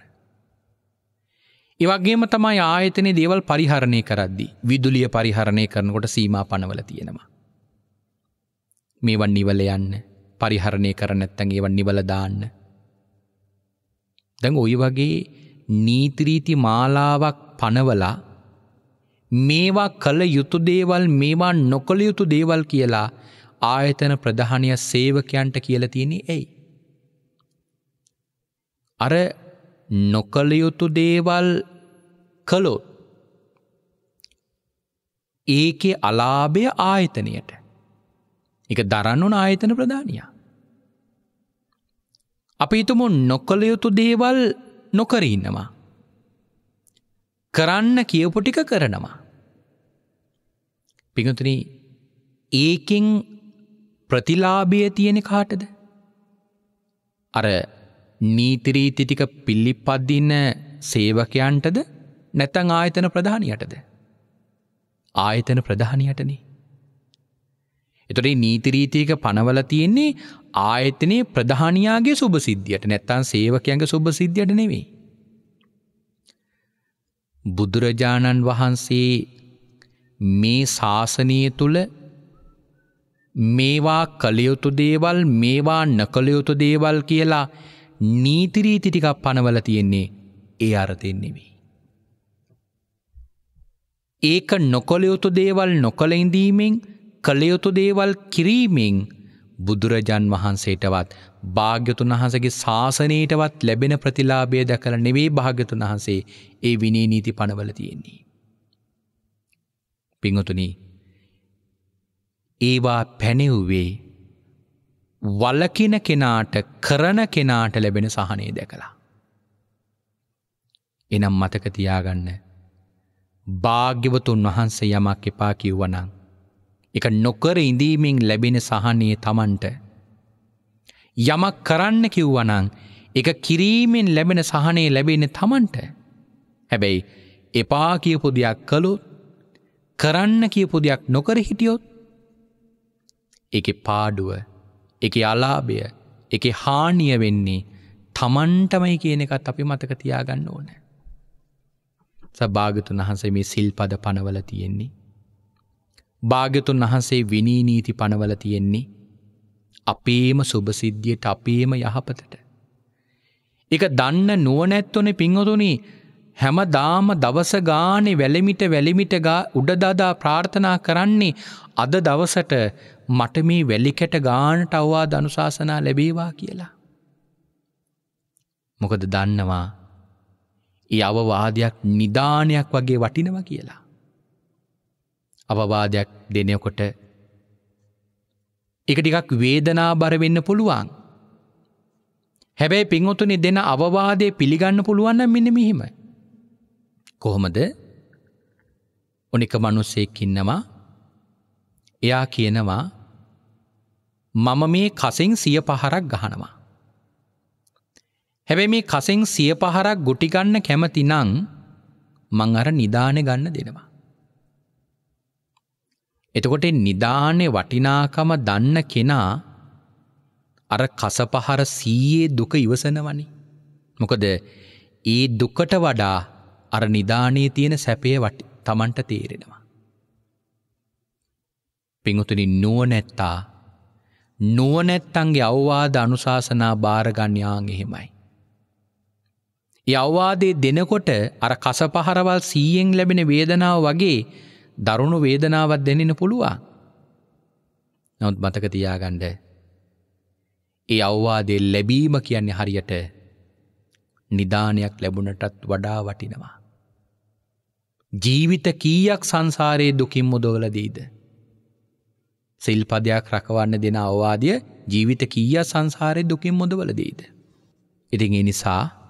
Speaker 1: ඒවගේම තමයි ආයතනය දේවල් පරිහරණය කරද්දි විදුලිය පරිහරණය කරනකොට සීම පනවල තියෙනවා. මේවන් නිවල යන්න පරිහරණය කරනැත්තැන් ඒවන් නිවලදාන්න දැන් ඔය වගේ නීතිරීති මාලාවක් පනවලා මේවා කළ යුතු දේවල් මේවා නොකළ යුතු දේවල් කියලා ආයතන ප්‍රධානය සේවකයන්ට කියල තියෙනෙ ඇයි. අර නොකළ යුතු දේවල් කළොත් ඒකේ අලාභය ආයතනයට එක දරන්නු ආයතන ප්‍රධානයා අපි හිතුමු නොක්කළ යුතු දේවල් නොකරඉන්නවා. කරන්න කියවපු ටික කරනවා. පිගතුන ඒකෙන් ප්‍රතිලාභය තියෙන කාටද. අර නීතිරීති ටික පිල්ලිපද්දින්න සේවකයන්ටද නැතන් ආයතන ප්‍රධානයටද. ආයතන ප්‍රධානයටනේ. එතොටේ නීතිරීතියක පනවල තියෙන්නේ ආයතනයේ ප්‍රධානයාගේ සුභසිද්ධියට නැත්තන් සේවකයන්ග සුභසිද්ධියට නෙවෙයි. බුදුරජාණන් වහන්සේ මේ ශාසනය තුළ මේවා කළයුතු දේවල් මේවා නකළයුතු දේවල් කියලා නීතිරීති ටිකක් පනවල තියෙන්නේ ඒ අරතෙන් නෙවෙයි. ඒක නොකොළයුතු දේවල් නොකළ ඉඳීමෙන් කළයුතු දේවල් කිරීමෙන් බුදුරජන් වහන්සේටවත් භාග්‍යතුන් වහන්සගේ ශාසනයටවත් ලැබෙන ප්‍රතිලාභය දැකළ නෙවේ භාග්‍යතුන් වහන්සේ ඒ විනේ නීති පනවල තියෙන්නේ. පිංහතුන ඒවා පැනෙව්වේ වලකින කෙනාට කරන කෙනාට ලැබෙන සහනය දැකලා. එනම් මතක තියාගන්න භාග්‍යවතුන් වහන්සේ යමක් එපා කිව්වනං එක නොකර ඉඳීමෙන් ලැබෙන සහනයේ තමන්ට. යමක් කරන්න කිව්වනං එක කිරීමෙන් ලැබෙන සහනේ ලැබෙන තමන්ට. හැබැයි එපා කියපු දෙයක් කළොත් කරන්න කියපු දෙයක් නොකර හිටියොත් එක පාඩුව එක අලාභය එක හානිය වෙන්නේ තමන්ටමයි කියන එකත් අපි මතක තියාගන්න ඕන. සභාගතුන් වහන්සේ මේ සිල්පද පනවල තියෙන්නේ භාගතුන් වහන්සේ විනී නීති පනවල තියෙන්නේ අපේම සුභසිද්ධියට අපේම යහපතට. එක දන්න නුවනැත්වනේ පිංහතුනි හැම දාම දවස ගානෙ වැලමිට වැලිමිට උඩදදා ප්‍රාර්ථනා කරන්නේ අද දවසට මට මේ වැලිකැට ගානට අවවා දනුශාසනා ලැබේවා කියලා. මොකද දන්නවා ඒ අවවාදයක් නිධානයක් වගේ වටිනව කියලා. අවවාදයක් දෙනයකොට එක ටිකක් වේදනා බරවෙන්න පුළුවන්. හැබැයි පින්වතුනි දෙන අවවාදය පිළිගන්න පුළුවන්න මෙන්න මෙහිම. කොහොමද ඕනික මනුස්සෙක් ඉන්නවා එයා කියනවා මම මේ කසින් සිය පහරක් ගහනවා. හැබැ මේ කසින් සිය පහරක් ගොටිගන්න කැමති නං මං අර නිධාන ගන්න දෙනවා. එතකොට නිදානේ වටිනාකම දන්න කෙනා අර කසපහර සීයේ දුක ඉවසනවනි. මොකද ඒ දුකට වඩා අර නිදානේ තියෙන සැපේ තමන්ට තේරෙනවා. පිංහතුනි නුවනැත්තා නුවනැත්තන්ගේ අවවාද අනුශාසනා භාරගන්යාන් එහෙමයි. ඒ අවවාදේ දෙනකොට අර කසපහරවල් සීයෙන් ලැබෙන වේදනාව වගේ දරුණු වේදනාවක් දෙනෙන පුළුවන්. නොත් මතක තියාගණ්ඩ. ඒ අවවාදේ ලැබීම කියන්නේ හරියට නිධානයක් ලැබුණටත් වඩා වටිනවා. ජීවිත කීයක් සංසාරයේ දුකින් මුදොවල දීද. සිල්පදයක් රකවන්න දෙන අවවාදිය ජීවිත කීය සංසාරය දුකින් මුදවල දීද. ඉතින් එනිසා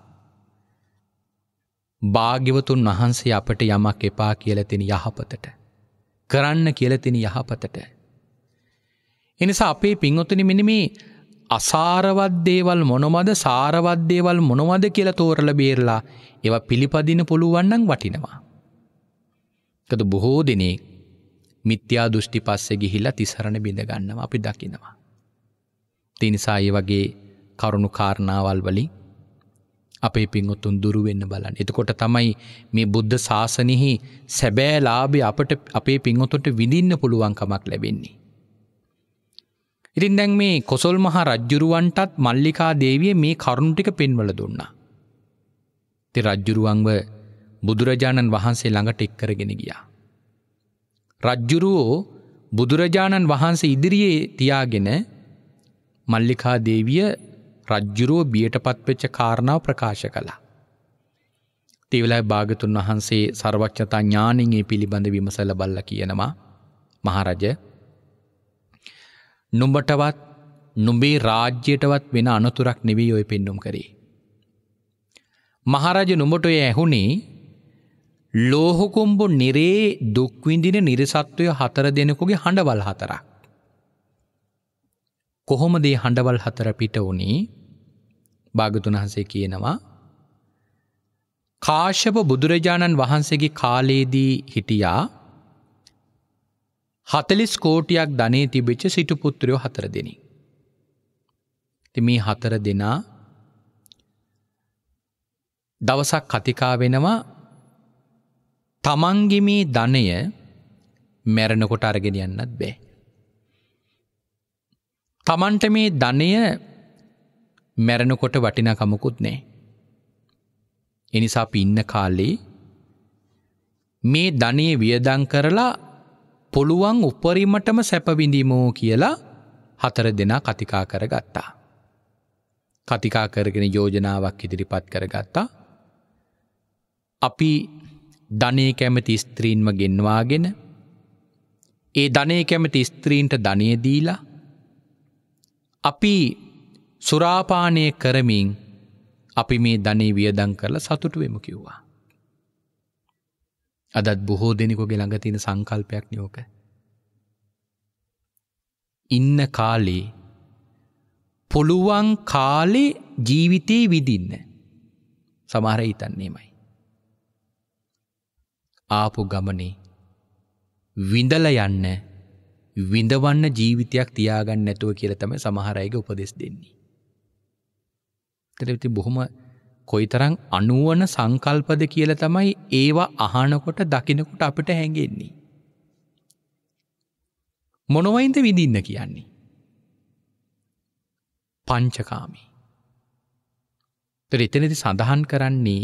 Speaker 1: භාග්‍යවතුන් වහන්සේ අපට යමක් එපා කියලතින යහපතට. කරන්න කියලතින යහපතට. එනිසා අපේ පින්වොතන මිනිමේ අසාරවත්දේවල් මොනොමද සාරවත්දේවල් මොනොවද කියල තෝරල බේරලා ඒව පිළිපදින පුළුවන්නන් වටිනවා. කද බොහෝ දෙනෙක් මිත්‍යා දෘෂ්ටි පස්සෙ ගිහිල්ලා තිසරණ බිඳගන්නවා අපි දකිනවා. තිනිසා ඒ වගේ කරුණු කාරණාවල් වලින් අපේ පින්වොත්තුන් දුරුවෙන්න බලන්න. එතකොට තමයි මේ බුද්ධ ශාසනයෙහි සැබෑලාභේ අපට අපේ පින්වොතුන්ට විඳින්න පුළුවන්කමක් ලැබෙන්නේ. ඉතින් දැන් මේ කොසොල් මහා රජ්ජුරුවන්ටත් මල්ලිකා දේවිය මේ කරුණුටික පෙන්වල දුන්නා. ති රජ්ජුරුවන්ව බුදුරජාණන් වහන්සේ ළඟට එක්කරගෙන ගියා. රජ්ජුරුවෝ බුදුරජාණන් වහන්සේ ඉදිරියේ තියාගෙන මල්ලිකා දේවිය රජ්ජුරුව බියට පත්වෙච්ච කාරණාව ප්‍රකාශ කළා. තිවලයි භාගතුන් වහන්සේ සර්වච්ඥතා ඥානගේ පිළිබඳ විමසල බල්ල කියනවා මහරජ නුඹටවත් නුඹේ රාජ්‍යයටවත් වෙන අනතුරක් නෙවී ඔය පෙන්නුම් කරේ. මහරජ නුමට ඔය ඇහුණේ ලෝහොකුම්බු නිරේ දුක්විඳින නිරිසත්වය හතර දෙනෙකුගේ හඬවල් හතරක්. කොහොමදේ හඬවල් හතර පිට වුණේ භාගතුන් වහන්සේ කියනවා කාශ්‍යප බුදුරජාණන් වහන්සේගේ කාලයේදී හිටියා හතලිස් කෝටියක් ධනේ තිබිච්ච සිටු පුත්‍රයෝ හතර දෙනි. ති මේ හතර දෙනා දවසක් කතිකා වෙනවා තමන්ගිමේ ධනය මැරණකොට අරගෙනයන්නත් බෑ. තමන්ට මේ ධනය මැරණකොට වටිනකමකුත් නෑ. එනිසා පින්න කාලේ මේ ධනය වියදං කරලා පොළුවන් උපරීමටම සැපවිඳීමෝ කියලා හතර දෙනා කතිකා කරගත්තා. කතිකා කරගෙන යෝජනාවක් ඉදිරිපත් කරගත්තා. අපි ධනය කැමති ස්ත්‍රීන්ම ගෙන්වාගෙන ඒ ධනය කැමති ස්ත්‍රීන්ට ධනය දීලා අපි සුරාපානය කරමින් අපි මේ ධනේ වියදං කරල සතුටුවම කිව්වා. අදත් බොහෝ දෙනෙකුගේ ළඟතින සංකල්පයක් නියෝක. ඉන්න කාලේ පොළුවන් කාලේ ජීවිතයේ විදින්න සමහර හිතන්නේමයි. ආපු ගමනේ විඳල යන්න විඳවන්න ජීවිතයක් තියාගන්න නැතුව කියල තම සමහරයක උපදෙස් දෙන්නේ. තරවිති බොහොම කොයිතරං අනුවන සංකල්පද කියල තමයි ඒවා අහනකොට දකිනකොට අපට හැඟෙන්නේ. මොනවයින්ද විඳින්න කියන්නේ. පංචකාමී. එතනති සඳහන් කරන්නේ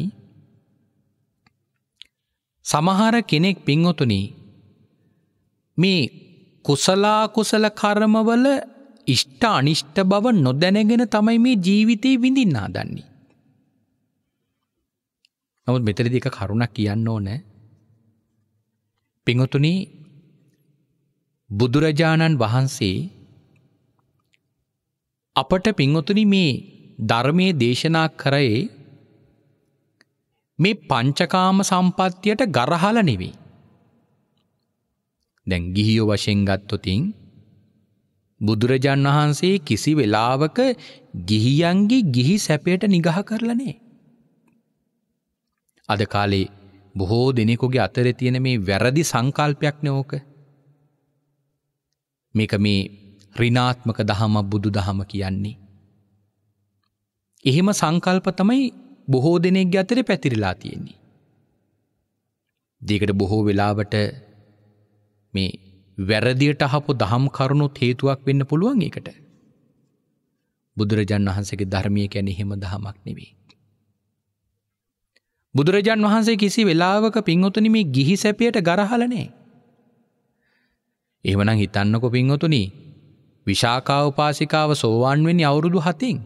Speaker 1: සමහර කෙනෙක් පින්වතුනි මේ කුසලා කුසල කර්මවල ඉෂ්ට අනිෂ්ට බව නොදැනගෙන තමයි මේ ජීවිතය විඳින්න හදන්නේ. නමුත් මෙතරදි එක කරුණක් කියන්න ඕනෑ. පිඟතුනි බුදුරජාණන් වහන්සේ අපට පිංවතුනි මේ ධර්මය දේශනා කරයේ මේ පංචකාම සම්පත්තියට ගරහල නෙවෙයි. දැන් ගිහියෝ වශයෙන් ගත්තොතින් බුදුරජාන් වහන්සේ කිසි වෙලාවක ගිහියන්ගේ ගිහි සැපයට නිගහ කරලනේ. අද කාලේ බොහෝ දෙනෙකුගේ අතර තියෙන මේ වැරදි සංකල්පයක් නෝක. මේක මේ රිනාත්මක දහම බුදු දහම කියන්නේ. එහෙම සංකල්ප තමයි බොහෝ දෙනෙක් අතරේ පැතිරිලා තියෙන්නේ. දෙකට බොහෝ වෙලාවට මේ වැරදියට අහපු දහම් කරුණු හේතුවක් වෙන්න පුළුවන් ඒකට. බුදුරජාන් වහන්සේගේ ධර්මය ගැන එහෙම දහමක් නෙවෙයි. බුදුරජාන් වහන්සේ කිසි වෙලාවක පින්වතුනි මේ ගිහි සැපයට ගරහලා නැහැ. එහෙමනම් හිතන්නකෝ පින්වතුනි විශාකා උපාසිකාව සෝවාන් වෙන්නේ අවුරුදු 7න්.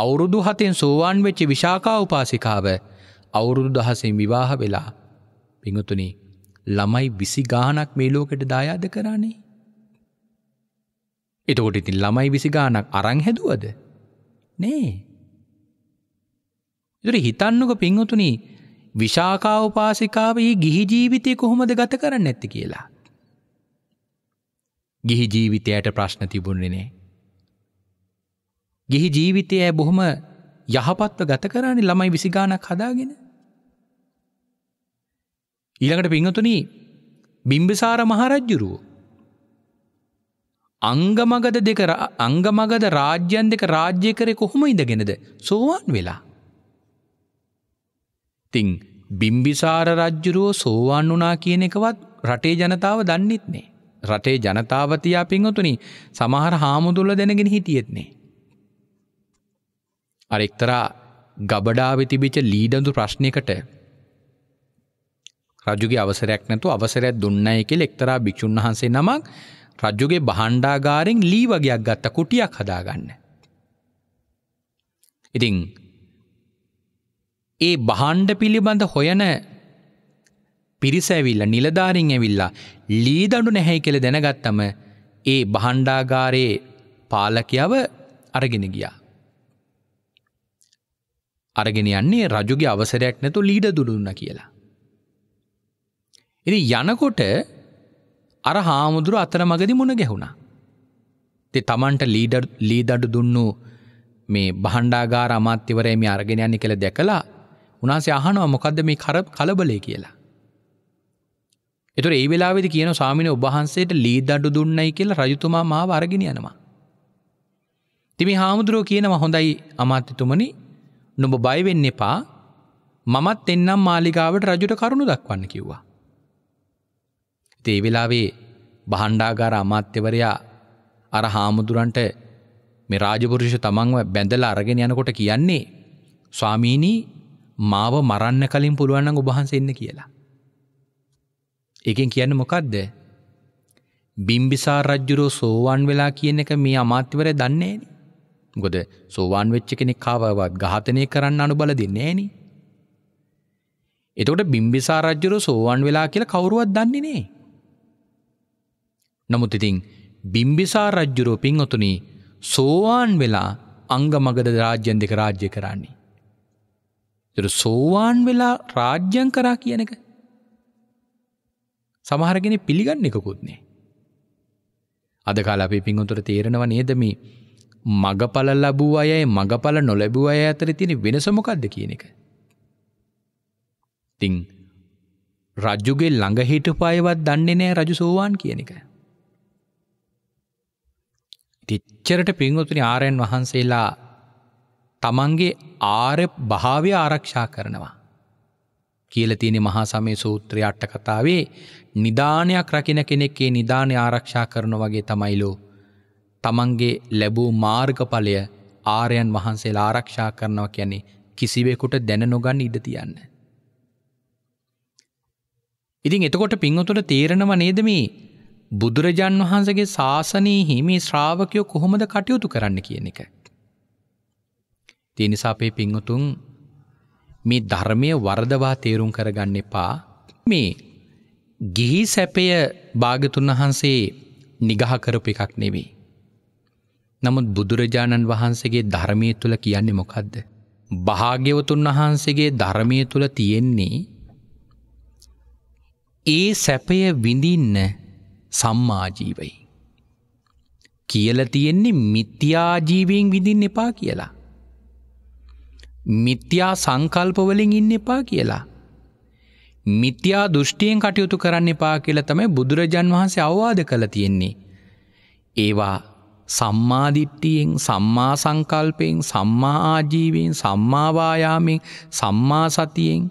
Speaker 1: අවුරුදු 7න් සෝවාන් වෙච්ච විශාකා උපාසිකාව අවුරුදු 10න් විවාහ වෙලා පින්වතුනි ළමයි විසි ගානක් මේ ලෝකට දායාද කරන්නේ. එතකොට ඉතින් ළමයි විසි ගානක් අරං හැදුවද නේ. දුර හිතන්නක පින්වතුනි විශාකාවපාසිකාවේ ගිහි ජීවිතය කොහොමද ගත කරන්න ඇත්ති කියලා. ගිහි ජීවිතයට ප්‍රශ්න තිබුණනනේ. ගිහි ජීවිතය ඇ බොහොම යහපත්ව ගත කරන්නේ ළමයි විසිගානක් හදාගෙන. ඊළඟට පිංහතුනී බිම්බිසාර මහරජ්ජුරුව. අංගමගද දෙක අංගමගද රාජ්‍යන් දෙක රාජ්‍ය කරය කොහොම ඉඳගෙනද සෝවාන් වෙලා. තිං බිම්බිසාර රජ්ජුරුවෝ සෝවාන් වනා කියන එකවත් රටේ ජනතාව දන්නෙත්නේ. රටේ ජනතාවතියා පිංහතුනි සමහර හාමුදුල්ල දෙනගෙන හිටියෙත්නේ. අරෙක්තරා ගබඩාවෙතිබිච ලීඩඳු ප්‍රශ්නයකට රජුගේ අවසරයක් නැතු අවසරයක් දුන්නයි කියලා එක්තරා භික්ෂුන් වහන්සේ නමක් රජුගේ බහණ්ඩාගාරෙන් ලී වගයක් ගත්ත කුටියක් හදාගන්න. ඉතින් ඒ බහණ්ඩ පිළිබඳ හොයන පිරිස ඇවිල්ලා නිලධාරින් ඇවිල්ලා ලී දඬු නැහැයි කියලා දැනගත්තම ඒ බහණ්ඩාගාරයේ පාලකයව අරගෙන ගියා. අරගෙන යන්නේ රජුගේ අවසරයක් නැතු ලීඩ දුළුන්න කියලා. එරි යනකොට අර හාමුදුරු අතර මගදි මුණ ගැහුණා. තෙ තමන්ට ලීඩර් ලීදඩු දුන්නු මේ බහණ්ඩාගාර අමාත්‍යවරය මේ අරගෙනයන්න කළ දැකලා උනාසේ අහනවා මොකක්ද මේ කර කලබලය කියලා. එතුර ඒ වෙලාවෙද කියන සාමින ඔබහන්සේට ලීදඩු දුන්නයි කියලා රජතුමා මාව අරගෙන යනවා. තිමි හාමුදුරුව කියනව හොඳයි අමාත්‍යතුමනි නොඹ බයිවෙන්න එපා මමත් එන්නම් මාලිගාවට රජුට කරුණු දක්වන්න කිව්වා. තේ වෙලාවේ බහණ්ඩාගාර අමාත්‍යවරයා අර හාමුදුරන්ට මේ රාජපුරුෂ තමන්ව බැඳලා අරගෙන යනකොට කියන්නේ ස්වාමීනී මාව මරන්න කලින් පුළුවන් නම් ඔබ වහන්සේ ඉන්න කියලා. ඒකෙන් කියන්නේ මොකද්ද? බිම්බිසාර රජුරෝ සෝවාන් වෙලා කියන එක මේ අමාත්‍යවරයා දන්නේ නෑනේ. මොකද සෝවාන් වෙච්ච කෙනෙක් කාවවත් ඝාතනය කරන්න අනුබල දෙන්නේ නෑනේ. එතකොට බිම්බිසාර රජුරෝ සෝවාන් වෙලා කියලා කවුරුවත් දන්නේ නෑ. නමුත් ඉතිං බිම්බිසා රජ්ජුරෝ පින්ඔතුනි සෝවාන් වෙලා අංගමගද රාජ්‍යන් දෙක රාජ්‍ය කරන්නේ. තුර සෝවාන් වෙලා රාජ්‍යන් කරා කියන එක සමහරගෙන පිළිගන්න එකකුත්නේ. අද කාල අපි පින්වතුර තේරෙනව නේදම මගපල ලබූ අයයි මගපල නොලැබූ අය අතර තියෙන වෙනසමොකක්ද කියන එක. තිං රජ්ජුගේ ළඟහිටු පායවත් දන්නේ නෑ රජු සෝවාන් කියන එක. තිච්චරට පින්වතුනි ආරයන් වහන්සේලා තමන්ගේ ආරය භාවය ආරක්ෂා කරනවා. කියලතියනෙ මහා සමය සූත්‍රය අට්ට කතාවේ නිධානයක් රකින කෙනෙක්කේ නිධානය ආරක්ෂා කරන වගේ තමයිලෝ. තමන්ගේ ලැබූ මාර්ගඵලය ආරයන් වහන්සේලා ආරක්ෂා කරනවා කියන්නේ කිසිවෙකුට දැන නොගන්න ඉඩ තියන්න. ඉතින් එතකොට පින්වතුට තේරෙනව නේදමී බුදුරජාන් වහන්සගේ ශාසනයහි මේ ශ්‍රාවකයෝ කොහොමද කටයුතු කරන්න කියන එක. තිනිසාපේ පිංහතුන් මේ ධර්මය වරදවා තේරුම් කරගන්න එපා මේ ගිහි සැපය භාගතුන් වහන්සේ නිගහ කරපු එකක් නෙවෙයි. නමුත් බුදුරජාණන් වහන්සේගේ ධර්මය තුළ කියන්නේ මොකක්ද. භාග්‍යවතුන් වහන්සේගේ ධර්මය තුළ තියෙන්නේ ඒ සැපය විඳින්න සම්මාජීවයි. කියල තියෙන්නේ මිත්‍යාජීවයෙන් විඳින් එපා කියලා. මිත්‍යා සංකල්පවලින් ඉන්න එපා කියලා. මිත්‍යා දෘෂ්ටියෙන් කටයුතු කරන්න එපා කියල තමයි බුදුරජන් වහන්සේ අවවාද කළ තියෙන්නේ. ඒවා සම්මාධිට්ටියෙන් සම්මා සංකල්පයෙන් සම්මා ආජීවයෙන් සම්මාවායාමෙන් සම්මා සතියෙන්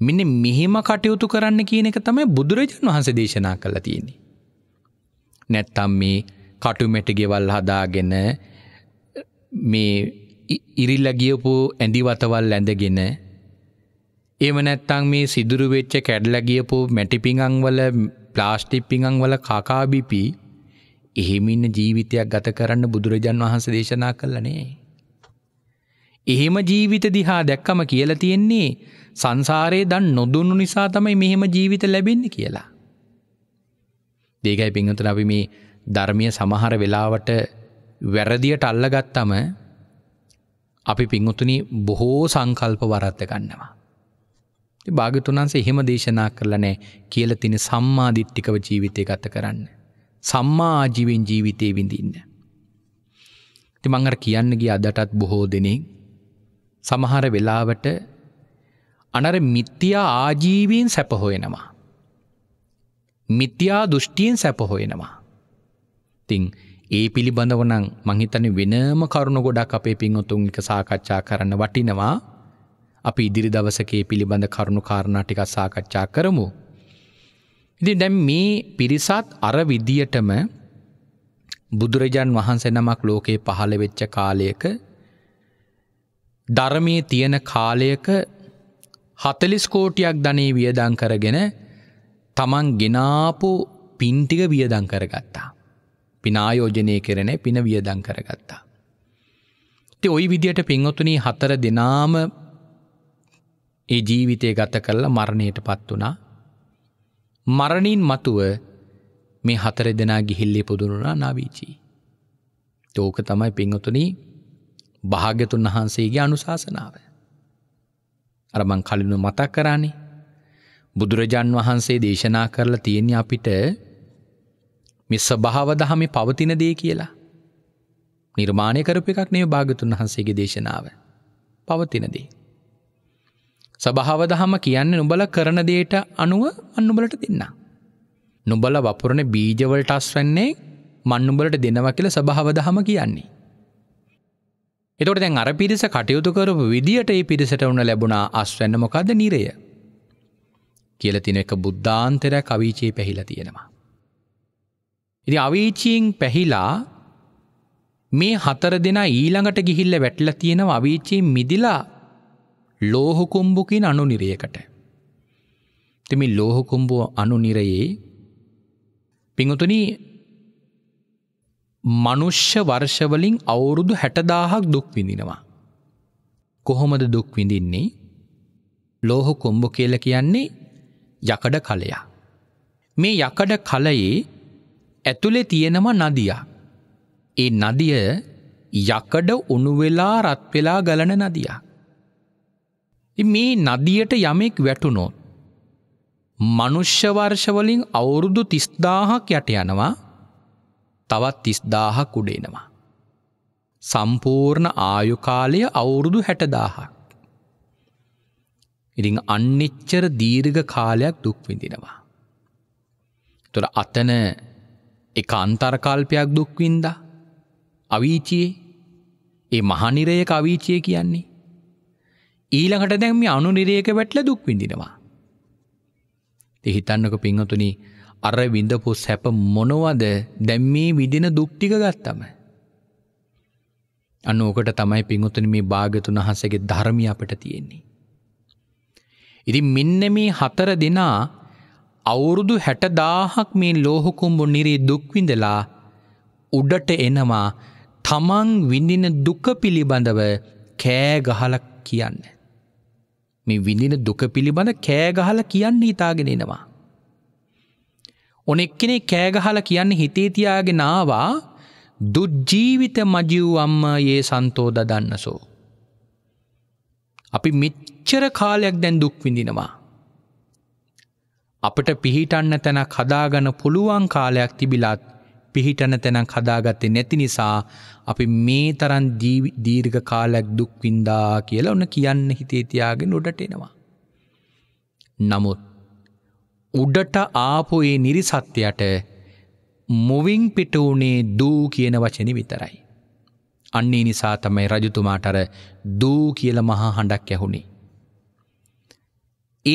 Speaker 1: මෙන්න මෙහෙම කටයුතු කරන්න කියන එක තමයි බුදුරජාණන් වහන්සේ දේශනා කළ තියෙන්නේ. නැත්තම් මේ කටුමැටි ගෙවල් හදාගෙන මේ ඉරිල්ලා ගියපු ඇඳි වතවල් ඇඳගෙන එහෙම නැත්තම් මේ සිදුරු වෙච්ච කැඩලා ගියපු මැටි පිඟන් වල ප්ලාස්ටික් පිඟන් වල කකා බිපි එහෙම ඉන්න ජීවිතයක් ගත කරන්න බුදුරජාණන් වහන්සේ දේශනා කළා නේ. එහෙම ජීවිත දිහා දැක්කම කියලා තියෙන්නේ සංසාරයේ දන් නොදුන්නු නිසා තමයි මෙහෙම ජීවිත ලැබෙන්නේ කියලා. දේකයි පින්වතුන් අපි මේ ධර්මය සමහර වෙලාවට වැරදියට අල්ලගත්තම අපි පිංගුතුනි බොහෝ සංකල්ප වරත්ත ගන්නවා. භාගතුනන්සේ එහෙම දේශනා කරලනෑ කියල තින සම්මාධිට්ටිකව ජීවිතය ගත කරන්න. සම්මා ආජීවෙන් ජීවිතය විඳින්න. ති මංඟර කියන්න ගිය අදටත් බොහෝ දෙනෙක් සමහර වෙලාවට අනර මිත්‍යා ආජීවීන් සැපහොයෙනවා. මිත්‍යා දෘෂ්ටියෙන් සැපහොයෙනවා. තිං ඒ පිළිබඳවනං මහිතන වෙනම කරුණු ගොඩක් අපේ පින්වතුන් එක සාකච්ඡා කරන්න වටිනවා අපි ඉදිරි දවසකේ පිළිබඳ කරුණු කාරණාටික සාකච්ඡා කරමු. ඉති දැම් මේ පිරිසත් අර විදියටම බුදුරජාන් වහන්සෙනමක් ලෝකයේ පහළ වෙච්ච කාලයක ධර්මය තියෙන කාලයක හතලිස්කෝටියක් ධනේ වියදං කරගෙන තමන් ගෙනාපු පින්ටික වියදං කරගත්තා. පිනායෝජනය කරන පින වියදං කරගත්තා. ති ඔයි විදියට පින්වතුනී හතර දෙනාම ඒ ජීවිතය ගත කල්ල මරණයට පත් වනා මරණින් මතුව මේ හතර දෙනා ගිහිල්ලි පුදුනුනා නවීචී. තෝක තමයි පින්වතුනී භාග්‍යතුන් වහන්සේගේ අනුශාසනාව. අරමං කලිනු මතක් කරානේ බුදුරජාන් වහන්සේ දේශනා කරලා තියෙන අපිට මිස්ස භාව දහම පවතින දේ කියලා. නිර්මාණය කරපු එකක් නේ භාගතුන් වහන්සේගේ දේශනාව. පවතින දේ. සභාව දහම කියන්නේ නුඹල කරන දේට අනුව අන්නුබලට දෙන්න. නුඹල වපුරණ බීජවලට අස්වන්නේ මන්නුබලට දෙනවා කියලා සභාව දහම කියන්නේ. එතොට දැන් අර පිරිස කටයුතු කරපු විදිහට ඒ පිරිසට උන්න ලැබුණා අස්වැන්න මොකක්ද නිරය කියල තින එක බුද්ධාන්තර කවිචයේ පැහිලා තියෙනවා. ඉති අවීචීන් පැහිලා මේ හතර දෙෙන ඊළඟට ගිහිල්ල වැටල තියෙනව අවීචී මිදිලා ලෝහොකුම්බුකින් අනු නිරයකට. තිමි ලෝහොකුම්බුව අනු නිරයේ පිංහතුනී මනුෂ්‍ය වර්ෂවලින් අවුරුදු හැටදාහක් දුක් විඳිනවා. කොහොමද දුක් විඳින්නේ ලෝහ කොම්බ කියල කියන්නේ යකඩ කලයා. මේ යකඩ කලයේ ඇතුළෙ තියෙනවා නදිය. ඒ නදිය යකඩ උනුවෙලා රත්වෙලා ගලන නදිය. මේ නදියට යමෙක් වැටුණෝ. මනුෂ්‍යවර්ෂවලින් අවුරුදු තිස්දාහක් යට යනවා තවත් තිස්දාහක් උඩේනවා. සම්පූර්ණ ආයුකාලය අවුරුදු හැටදාහක්. ඉතිං අන්නෙච්චර දීර්ඝ කාලයක් දුක් විඳිනවා. තොර අතන එක අන්තර්කල්පයක් දුක්වින්ද අවීචයේ ඒ මහනිරයක අවීචය කියන්නේ. ඊළඟට දැම්ම අනුනිරයක වැටල දුක් විඳිනවා. හිතන්නක පිංහතුනී අර විඳපු සැප මොනවද දැම් මේ විදින දුක්ටික ගත්තම. අනුවකට තමයි පිංගුතන මේ භාගතුන හසගේ ධර්මය අපට තියෙන්නේ. ඉති මෙන්න මේ හතර දෙනා අවුරුදු හැටදාහක් මේ ලෝහකුම්ඹු නිරේ දුක්විඳලා උඩට එනවා තමන් විඳින දුක පිළිබඳව කෑගහලක් කියන්න. මේ විඳින දුක පිළිබඳ කෑගහල කියන්න හිතාගෙන එනවා. ඔනෙක්කෙනෙ කෑගහල කියන්න හිතේ තියාගෙන නවා දුජ්ජීවිත මජිව්වම්ම ඒ සන්තෝද දන්නසෝ. අපි මෙච්චර කාලයක් දැන් දුක් විඳිනවා. අපට පිහිටන්න තැනක් හදාගන පුළුවන් කාලයක් තිබිලත් පිහිටන තැනක් හදාගත්තේ නැති නිසා අපි මේ තරන් දීර්ඝ කාලයක් දුක්වින්දා කියලා ඔන්න කියන්න හිතේතියාගෙන උඩට එනවා. නමුත් උඩට ආපු ඒ නිරිසත්‍යයට මුවින් පිටවුණේ දූ කියන වචන විතරයි. අන්නේ නිසා තමයි රජතුමාටර දූ කියල මහා හඬක් ඇහුණේ.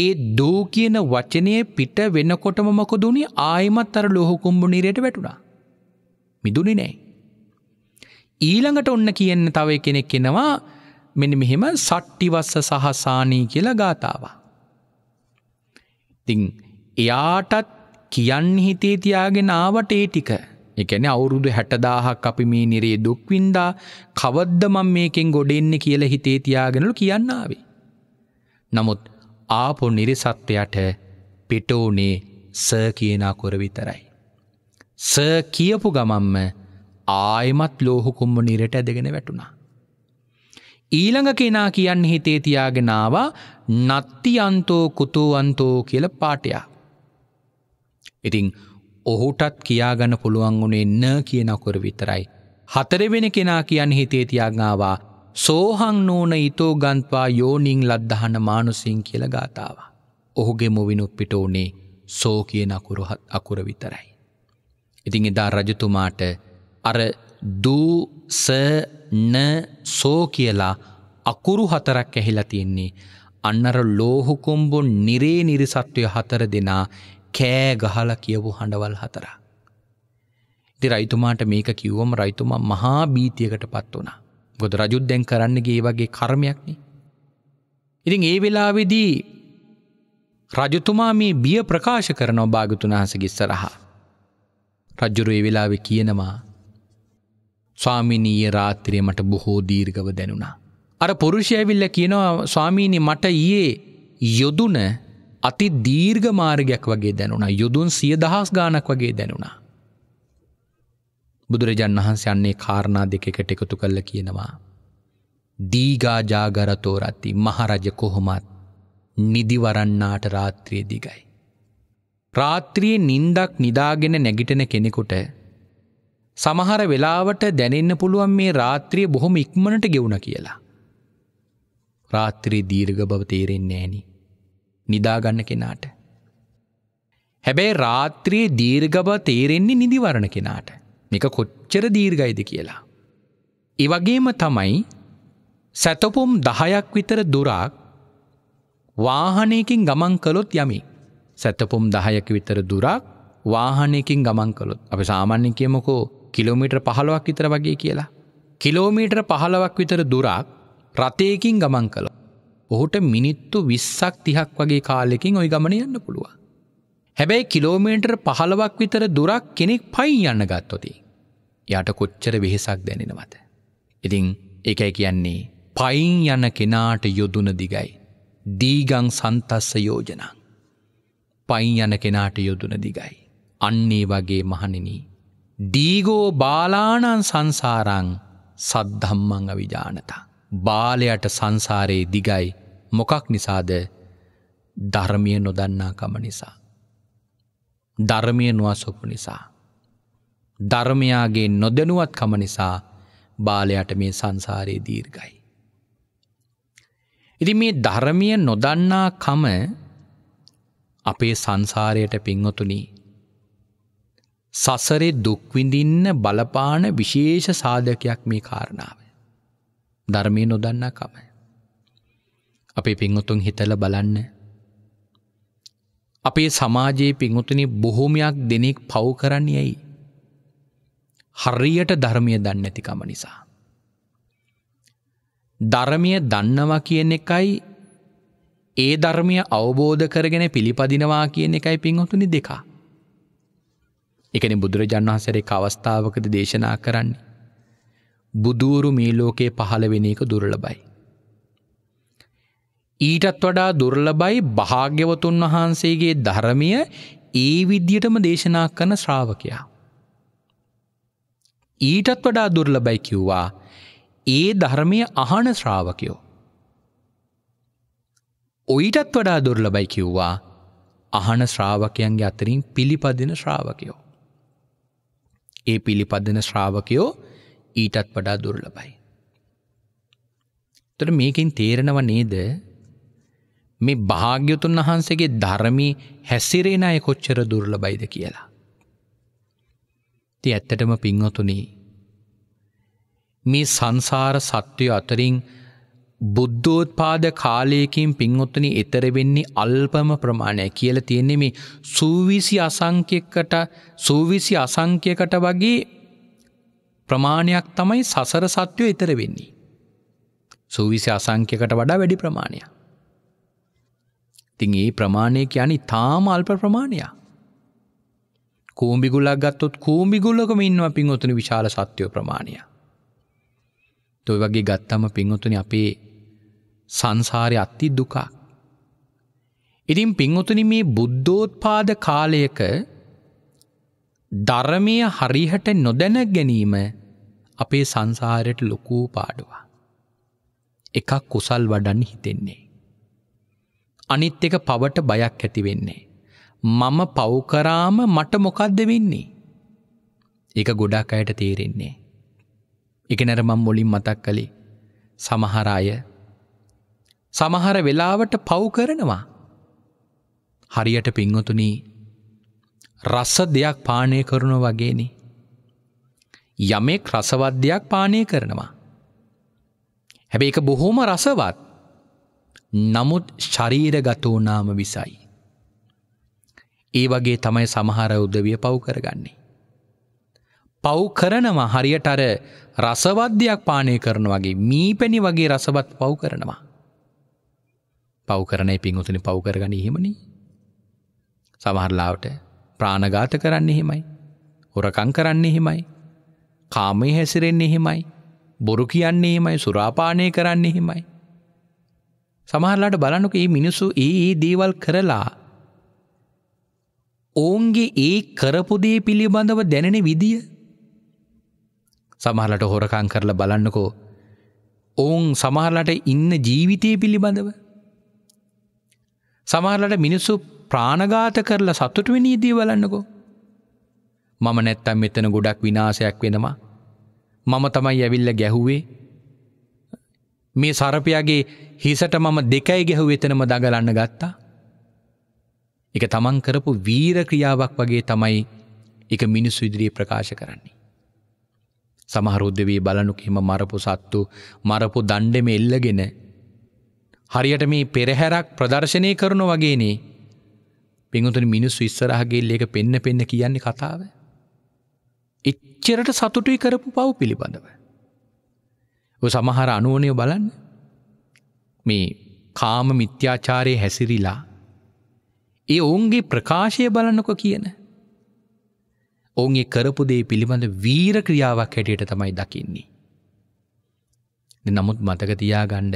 Speaker 1: ඒ දූ කියන වචනය පිට වෙනකොටම මොකොදුනි ආයමත් අර ලොහොකුම්ඹ නිරයට වැටුණා. මිදුනි නෑ. ඊළඟට ඔන්න කියන්න තවය කෙනෙක් කෙනවා මෙනි මෙහෙම සට්ටිවස්ස සහසානී කියලා ගාතාව. තිං එයාටත් කියන්න හිතේ තියාගෙන ආවට ඒ ටික. එකන අවුරුදු හැටදාහක් අපි මේ නිරේ දුක්වින්දා කවද්ද මං මේකෙන් ගොඩෙන්න කියල හිතේ තියාගෙනලු කියන්නාවේ. නමුත් ආපො නිරිසත්වයට පිටෝනේ ස කියනා කොර විතරයි. ස කියපු ගමම්ම ආයමත් ලෝහුකුම්ම නිරට ඇදගෙන වැටුණා. ඊළඟ කෙනා කියන්න හිතේ තියාගෙනවා නත්ති අන්තෝ කුතුවන්තෝ කියල පාටයක්. ඉතිං ඔහුටත් කියාගන්න පුළුවන් වුණේ න කියනකුර විතරයි. හතරවෙන කෙනා කියන්න හිතේ තියාගාවා සෝහං නෝන ඉතෝ ගන්වා යෝනිං ලද්දහන මානුසිං කියල ගාතාව. ඔහුගේ මුවිනුත් පිට ඕනේ සෝ කියන අකුරුහත් අකුර විතරයි. ඉතිං එදා රජතුමාට අර දූසන සෝ කියලා අකුරු හතරක් ඇහිලා තියෙන්නේ. අන්නර ලෝහුකොම්බොන් නිරේ නිරිසත්වය හතර දෙනා කෑ ගහල කියවූ හඬවල් හතරා. ඉති රයිතුමාට මේක කිව්වම රයිතුමා මහා බීතියකට පත් වනා. ගොද රජුත් දැන් කරන්නගේ වගේ කර්මයක්නේ. ඉතින් ඒ වෙලාවෙදී රජතුමා මේ බිය ප්‍රකාශ කරනව භාගතුනාහසගේ සරහා. රජ්ජුරු ඒ වෙලාවෙ කියනවා ස්වාමිනීය රාත්‍රය මට බොහෝ දීර්ගව දැනුණා. අර පුරුෂයවිල්ල කියනවා ස්වාමීනි මට ඊයේ යොදුන අති දීර්ඝ මාර්ගයක් වගේ දැනුණා යුදුන් සිය දහස් ගානක් වගේ දැනුණා. බුදුරජන් වහන්සේ අන්නේ කාරණා දෙකකට එකතු කල්ල කියනවා. දීගා ජාගරතෝරත්ති මහරජ කොහොමත් නිදිවරන්නාට රාත්‍රිය දිගයි. රාත්‍රියේ නින්දක් නිදාගෙන නැගිටෙන කෙනෙකුට සමහර වෙලාවට දැනෙන්න පුළුවන් මේ රාත්‍රිය බොහොම ඉක්මනට ගෙවුණ කියලා. රාත්‍රී දීර්ග බව තේරෙන්නේ ෑනිි. නිදාගන්න කෙනාට. හැබැයි රාත්‍රයේ දීර්ගව තේරෙන්නේ නිදිවරණ කෙනාට මේක කොච්චර දීර්ගයිද කියලා. එවගේම තමයි සැතපුම් දහයක් විතර දුරාක් වාහනයකින් ගමන් කළොත් යමි සැතපුම් දහයක විතර දුරක් වාහනයකින් ගමන් කළොත් අපි සාමාන්‍ය කියමකෝ කිලෝමීටර් පහළොවක් විතර වගේ කියලා. කිලෝමීටර් පහළවක් විතර දුරක් රථයකින් ගමන් කළො ඔහුට මිනිත්තු විස්සක් තිහක් වගේ කාලෙකින් ඔයි ගමන යන්න පුළුව. හැබැයි කිලෝමීටර් පහළවක් විතර දුරක් කෙනෙක් පයින් යන්න ගත්තොති. යට කොච්චර වෙහෙසක් දැනෙනවත. ඉතිං එකයි කියන්නේ පයින් යන කෙනාට යොදුන දිගයි. දීගං සන්තස්ස යෝජනං. පයින් යන කෙනාට යොදුන දිගයි. අන්නේ වගේ මහනෙනී. දීගෝ බාලානන් සංසාරං සද්ධම්මං අවිජානතා. බාලයට සංසාරයේ දිගයි මොකක් නිසාද ධර්මිය නොදන්නාකම නිසා. ධර්මිය නුවසොපු නිසා. ධර්මයාගේ නොදැනුවත්කම නිසා බාලයට මේ සංසාරයේ දීර්ගයි. ඉති මේ ධර්මිය නොදන්නාකම අපේ සංසාරයට පින්වතුනී. සසරේ දුක්විඳින්න බලපාන විශේෂ සාධකයක් මේ කාරණාව. ධර්මය නොදන්නාකමයි. අපේ පින්වතුන් හිතල බලන්න. අපේ සමාජයේ පින්වතුනි බොහොමයක් දෙනෙක් පව් කරන්න යැයි. හරියට ධර්මය දන්නඇතිකම නිසා. ධර්මය දන්නවා කියන එකයි ඒ ධර්මය අවබෝධ කරගෙන පිළිපදිනවා කියන එකයි පින්වතුනි දෙකා. එකන බුදුරජන් වහසරේ අවස්ථාවකද දේශනා කරන්නේ. බුදුවරු මේ ලෝකයේ පහළ වෙන එක දුර්ලබයි. ඊටත් වඩා දුර්ලබයි භාග්‍යවතුන් වහන්සේගේ ධර්මිය ඒ විද්‍යටම දේශනා කරන ශ්‍රාවකයා. ඊටත් වඩා දුර්ලබයි කිව්වා ඒ ධර්මය අහන ශ්‍රාවකයෝ. ඔයිටත් වඩා දුර්ලබයි කිව්වා අහන ශ්‍රාවකයන්ගේ අතරින් පිළිපදින ශ්‍රාවකයෝ. ඒ පිළිපදින ශ්‍රාවකයෝ ඊටත් වඩා දුර්ලබයි. තොට මේකින් තේරෙනව නේද මේ භාග්‍යතුන් වහන්සේගේ ධර්මී හැසිරෙන අය කොච්චර දුර්ලභයිද කියලා. ති ඇත්තටම පින්වතුනි මේ සංසාර සත්‍යය අතරින් බුද්ධෝත්පාද කාලයකින් පින්වොත්තන එතර වෙන්නේ අල්පම ප්‍රමාණය කියල තියෙන්නේ මේ සූවිසි අසංකයකට සූවිසි අසංකයකට වගේ ප්‍රමාණයක් තමයි සසර සත්‍යය එතර වෙන්නේ. සූවිසි අසංකයකට වඩා වැඩි ප්‍රමාණයක්. ඉතින් ඒ ප්‍රමාණය කියන්නේ තාම අල්ප ප්‍රමාණයක්. කූඹිගුල්ලක් ගත්තොත් කූඹිගුල්ලකම ඉන්නවා පින්වතුනි විශාල සත්‍යෝ ප්‍රමාණය. toy වගේ ගත්තම පින්වතුනි අපේ සංසාරේ අති දුකක්. ඉතින් පින්වතුනි මේ බුද්ධෝත්පාද කාලයක ධර්මය හරිහට නොදැන ගැනීම අපේ සංසාරයට ලොකු පාඩුවක්. එකක් කුසල් වඩන්න හිතෙන්නේ. අනිත් එක පවට බයක් ඇති වෙන්නේ. මම පව්කරාම මට මොකක්ද වෙන්නේ. එක ගොඩක් අයට තේරෙන්නේ. එක නැරමම් මුලින් මතක් කළේ සමහර අය සමහර වෙලාවට පව් කරනවා. හරියට පින්වතුනී රස්ස දෙයක් පානය කරනු වගේනි. යමෙක් රසවද්‍යයක් පානය කරනවා. හැබැ එක බොහෝම රසවත් නමුත් ශරීරගතෝනාම විසයි. ඒ වගේ තමයි සමහර උදවිය පව් කරගන්නේ. පව් කරනවා හරියට අර රසවද්‍යයක් පානය කරන වගේ මී පැණි වගේ රසවත් පව් කරනවා. පව් කරන පින්ගුතුනි පව් කරගන හෙමනි. සමහරලාවට ප්‍රාණගාත කරන්න එහෙමයි. හොරකං කරන්න එහෙමයි. කාමය හැසිරෙන්නේ එහෙමයි. බොරු කියන්නේ එහෙමයි සුරාපානය කරන්න එහෙමයි. සමහරලාට බලන්නක ඒ මිනිස්සු ඒ දේවල් කරලා ඔවුන්ගේ ඒ කරපුදේ පිළිබඳව දැනෙන විදිය සමහරලට හොරකං කරලා බලන්නකෝ ඔවුන් සමහරලට ඉන්න ජීවිතය පිළිබඳව සමහරලට මිනිස්සු ප්‍රාණගාත කරලා සතුටුවනීදී බලන්නකෝ මම නැත්තම් මෙතන ගොඩක් විනාසයක් වෙනවා මම තමයි ඇවිල්ල ගැහුවේ මේ සරපයාගේ හිසට මම දෙකයි ගැහු වෙතනම දගලන්න ගත්තා. එක තමන් කරපු වීර ක්‍රියාවක් වගේ තමයි එක මිනිස්සු ඉදිරියේ ප්‍රකාශ කරන්නේ. සමහරුද්ධවී බලනුකෙම මරපු සත්තු මරපු දණ්ඩෙම එල්ලගෙන. හරියට මේ පෙරහැරක් ප්‍රදර්ශනය කරන වගේනේ පිංගුතුන මිනිස්සු ඉස්සරහගේල්ල එක පෙන්න පෙන්න කියන්නේ කතාව. එච්චරට සතුටුයි කරපු පව් පිළිබඳව. සමහර අනුවනය බලන්න මේ කාම මිත්‍යාචාරය හැසිරිලා ඒ ඔවුන්ගේ ප්‍රකාශය බලන්නකො කියන ඔවුන්ගේ කරපු දේ පිළිබඳ වීර ක්‍රියාවක් හැටියට තමයි දකින්නේ නමුත් මතකතියා ගණ්ඩ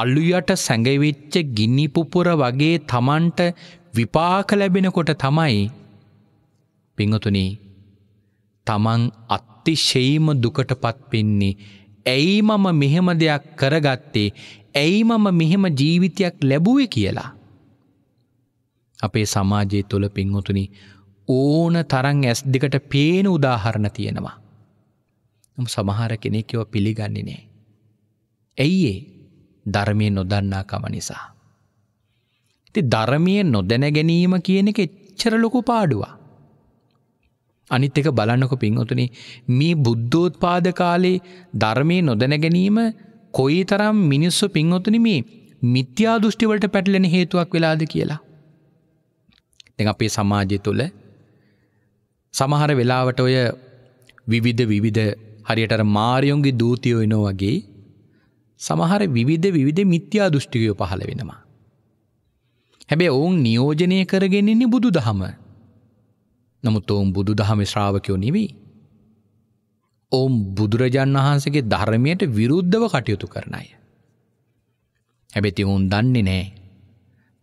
Speaker 1: අල්ලුයට සැඟවෙච්ච ගිනිපුපුර වගේ තමන්ට විපාක ලැබෙනකොට තමයි පිංහතුනි තමන් අත්ත අතිශයීම දුකට පත්වෙන්නේ. ඇයි මම මෙහෙම දෙයක් කරගත්තේ ඇයි මම මෙහෙම ජීවිතයක් ලැබුවේ කියලා. අපේ සමාජයේ තුළ පින්වතුනි ඕන තරං ඇස් දෙකට පේන උදාහරණ තියෙනවා. සමහර කෙනෙකව පිළිගන්නේ නෑ. ඇයිඒ ධර්මය නොදන්නාකම නිසා. ති ධර්මය නොදැන ගැනීම කියන එක එච්චර ලොකු පාඩුවා. අනිත් එක බලන්නක පින්වතුනි මේ බුද්ධෝත්පාද කාලේ ධර්මය නොදැනගැනීම කොයි තරම් මිනිස්සු පින්වතුන මේ මිත්‍යා දෘෂ්ටිවලට පැටලෙන හේතුවක් වෙලාද කියලා. දෙ අපේ සමාජය තුළ සමහර වෙලාවට ඔය විවිධ විවිධ හරියට මාරයොන්ගේ දූතියෝ එනෝ වගේ සමහර විවිධ විවිධ මිත්‍යා දෘෂ්ටිකයෝ පහළ වෙනවා. හැබැ ඔවුන් නියෝජනය කරගෙනෙන්නේ බුදු දහම නමුත් ඔවුන් බුදු දහම ශ්‍රාවකයෝ නෙවී. ඔවුන් බුදුරජාණන් වහන්සගේ ධර්මයට විරුද්ධව කටයුතු කරන අය. හැබැති ඔවුන් දන්නේ නෑ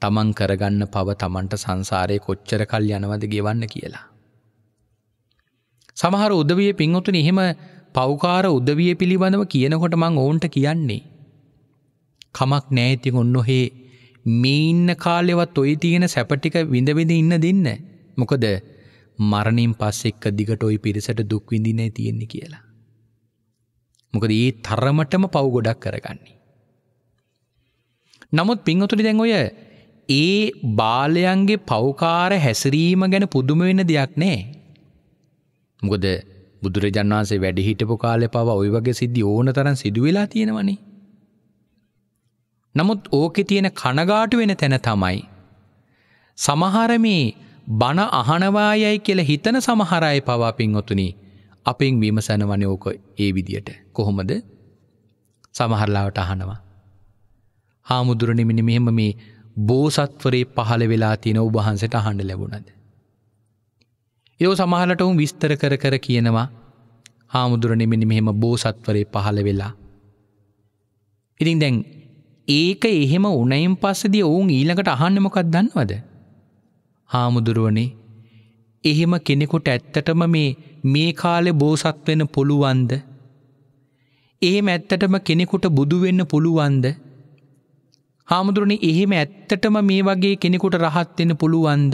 Speaker 1: තමන් කරගන්න පව තමන්ට සංසාරය කොච්චර කල් යනවද ගෙවන්න කියලා. සමහර උදවිය පින්වතුන එහෙම පෞකාර උදවිය පිළිබඳව කියනකොට මං ඕන්ට කියන්නේ. කමක් නෑතින් ඔන්න හේ මේ ඉන්න කාලෙවත් ඔයි තියෙන සැපටික විඳවෙද ඉන්න දෙන්න. මොකද මරණින් පස්ස එක්ක දිගට ඔයි පිරිසට දුක්විඳිනේ තියෙන්නේ කියලා. මොකද ඒ තරමටම පව් ගොඩක් කරගන්නේ. නමුත් පින්වතුරි දැන් ඔය ඒ බාලයන්ගේ පෞකාර හැසිරීම ගැන පුදුම වෙන දෙයක් නෑ. මොකද බුදුරජන් වන්සේ වැඩිහිටපු කාලෙ පව ඔය වගේ සිද්ධි ඕන තරන් සිදුවෙලා තියෙනවනි. නමුත් ඕකෙ තියෙන කනගාටු වෙන තැන තමයි. සමහර මේ බණ අහනවායයි කියල හිතන සමහරයි පවා පින්වතුනි අපෙන් විමසැනවන ඕක ඒ විදියට කොහොමද සමහරලාවට අහනවා. හාමුදුරණමිනි මෙහෙම මේ බෝසත්වරේ පහළ වෙලා තියෙන උබහන්සට අහන්ඩ ලැබුණද. යෝ සමහලට උන් විස්තර කර කර කියනවා හාමුදුරණෙමිනි මෙහෙම බෝසත්වරේ පහළ වෙලා. ඉතින් දැන් ඒක එහෙම උනයිම් පස්සදිය ඔවුන් ඊළඟට අහන්නමොකක් දන්නවද. හාමුදුරුවනි එහෙම කෙනෙකුට ඇත්තටම මේ මේ කාලෙ බෝසත් වෙන පුළුවන්ද එහෙම ඇත්තටම කෙනෙකුට බුදුවෙන්න පුළුවන්ද හාමුදුරුවනි එහෙම ඇත්තටම මේ වගේ කෙනෙකුට රහත්වෙන පුළුවන්ද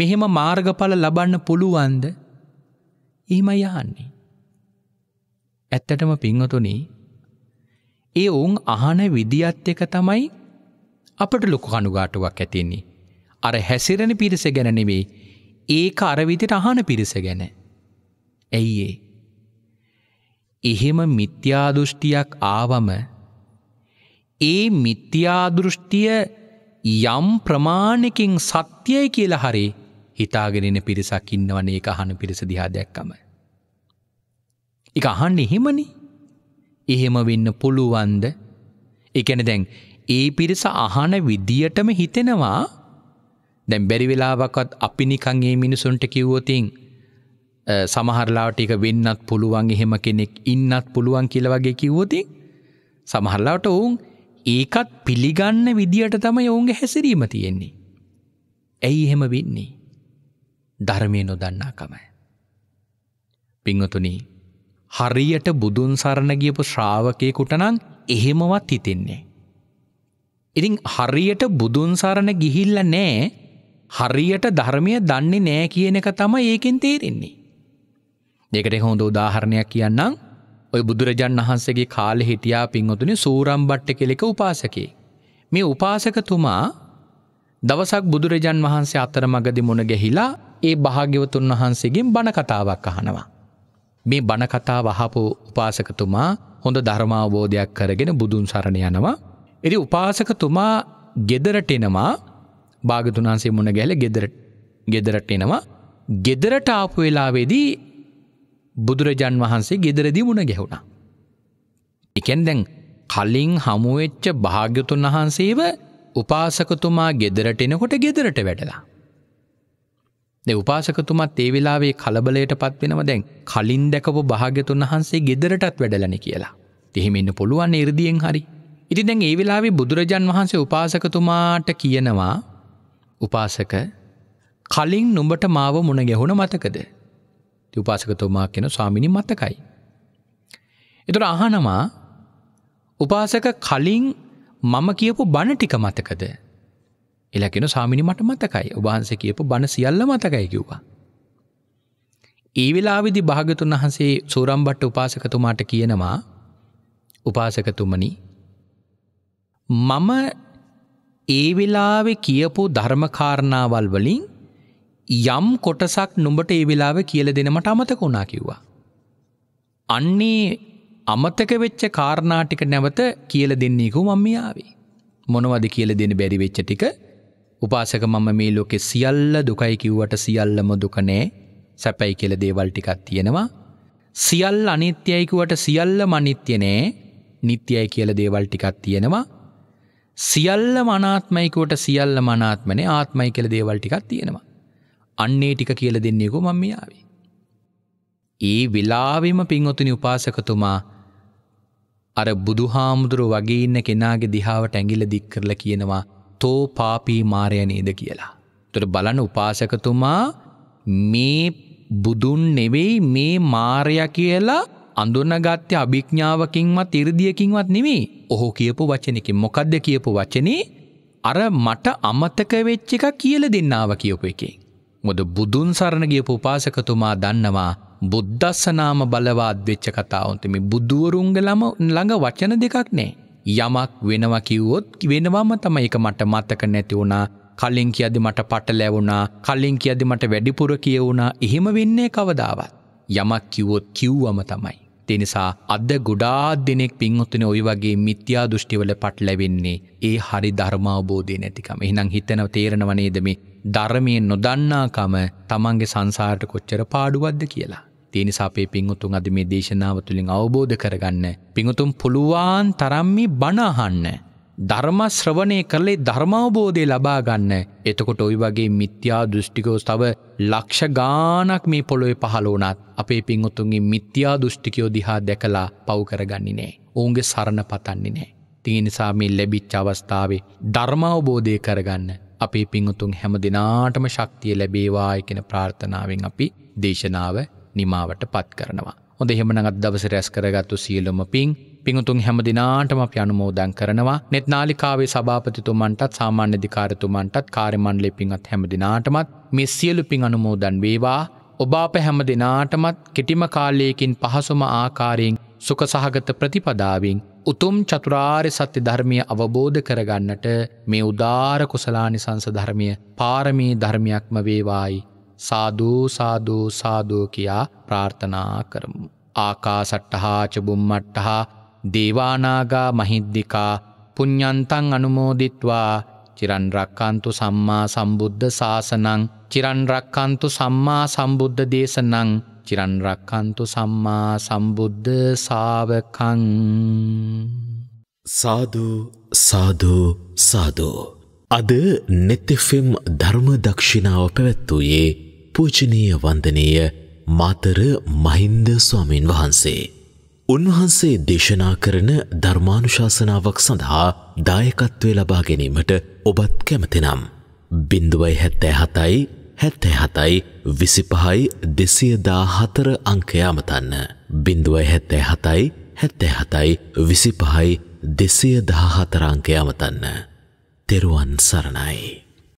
Speaker 1: මෙහෙම මාර්ගඵල ලබන්න පුළුවන්ද එහෙම යන්නේ ඇත්තටම පිංහතුනී ඒ ඔවුන් අහන විදිත් එක තමයි අපට ලොකු කණුගාටුවක් ඇතින්නේ. අර හැසිරෙන පිරිස ගැන නෙවෙයි ඒක අරවිදිට අහන පිරිස ගැන. ඇයි ඒ. එහෙම මිත්‍යාදෘෂ්ටියක් ආවම ඒ මිත්‍යාදෘෂ්ටිය යම් ප්‍රමාණකින් සත්‍යය කියලා හරි හිතාගෙනෙන පිරිසක් ඉන්නවනේ එක අහන පිරිස දිහා දැක්කම. එක අහන්න එහෙමනි එහෙම වෙන්න පුළුවන්ද එකන දැන් ඒ පිරිස අහන විදියටම හිතෙනවා දැන් බැරිවෙලාවකත් අපි නිකං ඒ මිනිසුන්ට කිව්වොතින් සමහරලාට එක වෙන්නත් පුළුවන් එහෙම කෙනෙක් ඉන්නත් පුළුවන් කියල වගේ කිව්වොතින් සමහරලාට ඔවුන් ඒකත් පිළිගන්න විදිහට තමයි ඔවුන්ගේ හැසිරීම තියෙන්නේ. ඇයි එහෙම වෙන්නේ. ධර්මය නොදන්නාකමයි. පිංහතුනී හරියට බුදුන් සරණ ගියපු ශ්‍රාවකයකුටනං එහෙමවත් හිතෙන්නේ. ඉතිං හරියට බුදුන් සරණ ගිහිල්ල නෑ හරියට ධර්මය දන්නේ නෑ කියන එක තම ඒකෙන් තේරෙන්නේ. දෙකට හොඳ උදාහරණයක් කියන්නම් ඔය බුදුරජන් වහන්සේගේ කාලෙ හිටියා පින්වතුනි සූරම්බට්ට කෙලෙක උපාසකේ. මේ උපාසකතුමා දවසක් බුදුරජන් වහන්සේ අතර මගදි මුණ ගැහිලා ඒ භාග්‍යවතුන් වහන්සේගෙන් බණකතාවක් අහනවා. මේ බණකතා වහපු උපාසකතුමා හොඳ ධර්මාවබෝධයක් කරගෙන බුදුන් සරණ යනවා. එරි උපාසකතුමා ගෙදරටෙනවා භාගතුනාන්සේ මුණ ගැල ගෙදරට එනවා ගෙදරට ආපු වෙලාවේදී බුදුරජන් වහන්සේ ගෙදරදි මුණ ගැහුණා. එකෙන් දැන් කලින් හමුවෙච්ච භාග්‍යතුන් වහන්සේව උපාසකතුමා ගෙදරට එනකොට ගෙදරට වැටලා. දෙ උපාසකතුමත් ඒ වෙලාවේ කලබලයට පත්වෙනව දැන් කලින් දැකපු භාග්‍යතුන් වහන්සේ ගෙදරටත් වැඩලන කියලා. තිහෙමන්න පුළුවන් ඉරදියෙන් හරි. ඉති දැන් ඒ වෙලාවේ බුදුරජන් වහන්සේ උපාසකතුමාට කියනවා උපාසක කලින් නුඹට මාව මුණ ගැහුණ මතකද උපාසකතුමා කෙන ස්වාමිණි මතකයි. එතුට අහනවා උපාසක කලින් මම කියපු බණ ටික මතකද. එලකෙන සාමිනි මට මතකයි ඔබහන්ස කියපු බණ සියල්ල මතකයි කිව්වා. ඒ වෙලාවිදි භාගතුන් වහන්සේ සූරම්බට්ට උපාසකතුමාට කියනවා උපාසකතුමනි මම ඒ වෙලාවෙ කියපු ධර්මකාරණාවල් වලින් යම් කොටසක් නුඹට ඒ වෙලාව කියල දෙනමට අමතක වුණා කිව්වා. අන්නේ අමතක වෙච්ච කාරණාටික නැවත කියල දෙන්නේකු මම්මියාවේ. මොනවද කියල දෙන බැරි වෙච්ච ටික උපාසක මම මේ ලෝකෙ සියල්ල දුකයි කිව්වට සියල්ලම දුකනෑ සැපැයි කියල දේවල් ටිකත් තියෙනවා. සියල් අනිත්‍යයකුවට සියල්ල මනිත්‍යනෑ නිත්‍යයි කියල දේවල් ටිකත් තියෙනවා සියල්ල මනාත්මයිකෝට සියල්ල මනාත්මන ආත්මයි කළ දේවල් ටිකක් තියෙනවා. අන්නේ ටික කියල දෙන්නේෙකු මංමියාවේ. ඒ වෙලාවෙම පින්ඔතුනි උපාසකතුමා අර බුදු හාමුදුරු වගේ ඉන්න කෙනාගේ දිහාාවට ඇගිල දික් කරල කියනවා තෝ පාපී මාරය නේද කියලා. තුර බලන උපාසකතුමා මේ බුදුන් නෙවෙයි මේ මාරය කියලා අඳුන්නගත්‍ය අභික්ඥාවකින්වත් ඉරදියකින්වත් නෙවෙයි ඔහු කියපු වචනක මොකක්ද කියපු වචනේ අර මට අමතක වෙච්ච එක කියල දෙන්නාව කියපු එකේ. මොද බුදුන් සරණ ගියපු උපාසකතුමා දන්නවා බුද්ධස්සනාම බලවාත් වෙච්ච කතාවන්තම බුදුවරුන්ග ළම ළඟ වචන දෙකක් නෑ. යමක් වෙනවා කිව්වොත් වෙනවාම තමයි එක මට මතක නැති වුණා කලින් කියදි මට පට ලැවුණා කලින් කියදි මට වැඩිපුර කියවුණා එහෙම වෙන්නේ කවදාවත්. යමක් කිව්වොත් කිව්වම තමයි. තිනිසා අද ගොඩාත් දෙනෙක් පින්හොත්තුන ඔය වගේ මිත්‍යා දෘෂ්ටිවල පට ලැබෙන්නේ ඒ හරි ධර්මාබෝධය නැතිකම එහිනම් හිතනව තේරණවනේදම ධර්මය නොදන්නාකම තමන්ගේ සංසාරට කොච්චර පාඩුවද්ද කියලා. තිනිසාපේ පින්හුතුන් අද මේ දේශනාව තුළින් අවබෝධ කරගන්න. පිංහුතුම් පුළුවන් තරම්මි බනාහන්න. ධර්ම ශ්‍රවණය කරලේ ධර්මාවබෝධය ලබා ගන්න. එතකොට ඔයි වගේ මිත්‍යා දෘෂ්ටිකෝස් තව ලක්ෂ ගානක් මේ පොළොය පහලෝනත් අපේ පින්වතුන්ගේ මිත්‍යා දෘෂ්ටිකයෝ දිහා දැකලා පව් කරගන්නේ නෑ. ඔවුන්ගේ සරණ පතන්නේ නෑ. තියනිසා මේ ලැබිච්ච අවස්ථාවේ ධර්මාවබෝධය කරගන්න. අපේ පිංහුතුන් හැම දෙනාටම ශක්තිය ලැබේවාය කෙන ප්‍රාර්ථනාවෙන් අපි දේශනාව නිමාවට පත් කරනවා. හොඳ හෙමනගත් දවස රැස් කරගත්තු සියලොම පින් පිඟුතුන් හැම දිනාටම අපි අනුමෝදන් කරනවා. net නාලිකාවේ සභාපතිතුමන්ටත් සාමාන්‍යධිකාරතුමන්ටත් කාර්යමණ්ඩලයේ පිඟත් හැම දිනාටමත් මේ සියලු පිං අනුමෝදන් වේවා. ඔබ අප හැම දිනාටමත් කිටිම කාලයකින් පහසුම ආකාරයෙන් සුඛ සහගත ප්‍රතිපදාවෙන් උතුම් චතුරාර්ය සත්‍ය ධර්මය අවබෝධ කරගන්නට මේ උදාර කුසලානිසංස ධර්මය පාරමී ධර්මයක්ම වේවායි සාධූ සාධූ සාධූ කියා ප්‍රාර්ථනා කරමු. ආකා සට්ටහා චබුම්මට්ටහා දේවානාගා මහිද්දිකා පුඤ්ඥන්තං අනුමෝදිත්වා චිරන්රක්කන්තු සම්මා සම්බුද්ධ සාසනං චිරන්රක්කන්තු සම්මා සම්බුද්ධ දේශනං චිරන්රක්කන්තු සම්මා සම්බුද්ධ සාාවකං සාධූ සාධූ සාධූ. අද නෙත්තෙෆෙම් ධර්ම දක්ෂිණාව පැවැත්වූයේ පූජනීය වන්දනීය මාතර මහින්ද ස්වාමීන් වහන්සේ. උන්වහන්සේ දේශනා කරන ධර්මානුශාසනාවක් සඳහා දායකත්වය ලබා ගැනීමට ඔබත් කැමතිනම්. බිින්දුවයි හැත්තෑ හතයි හැත්තෑ හතයි විසිපහයි දෙසියදා හතර අංකයාමතන්න. බිින්දුවයි හැත්තෑ හතයි හැත්තෑ හතයි විසිපහයි දෙසිය දහහතරංකයාමතන්න. තෙරුවන් සරණයි.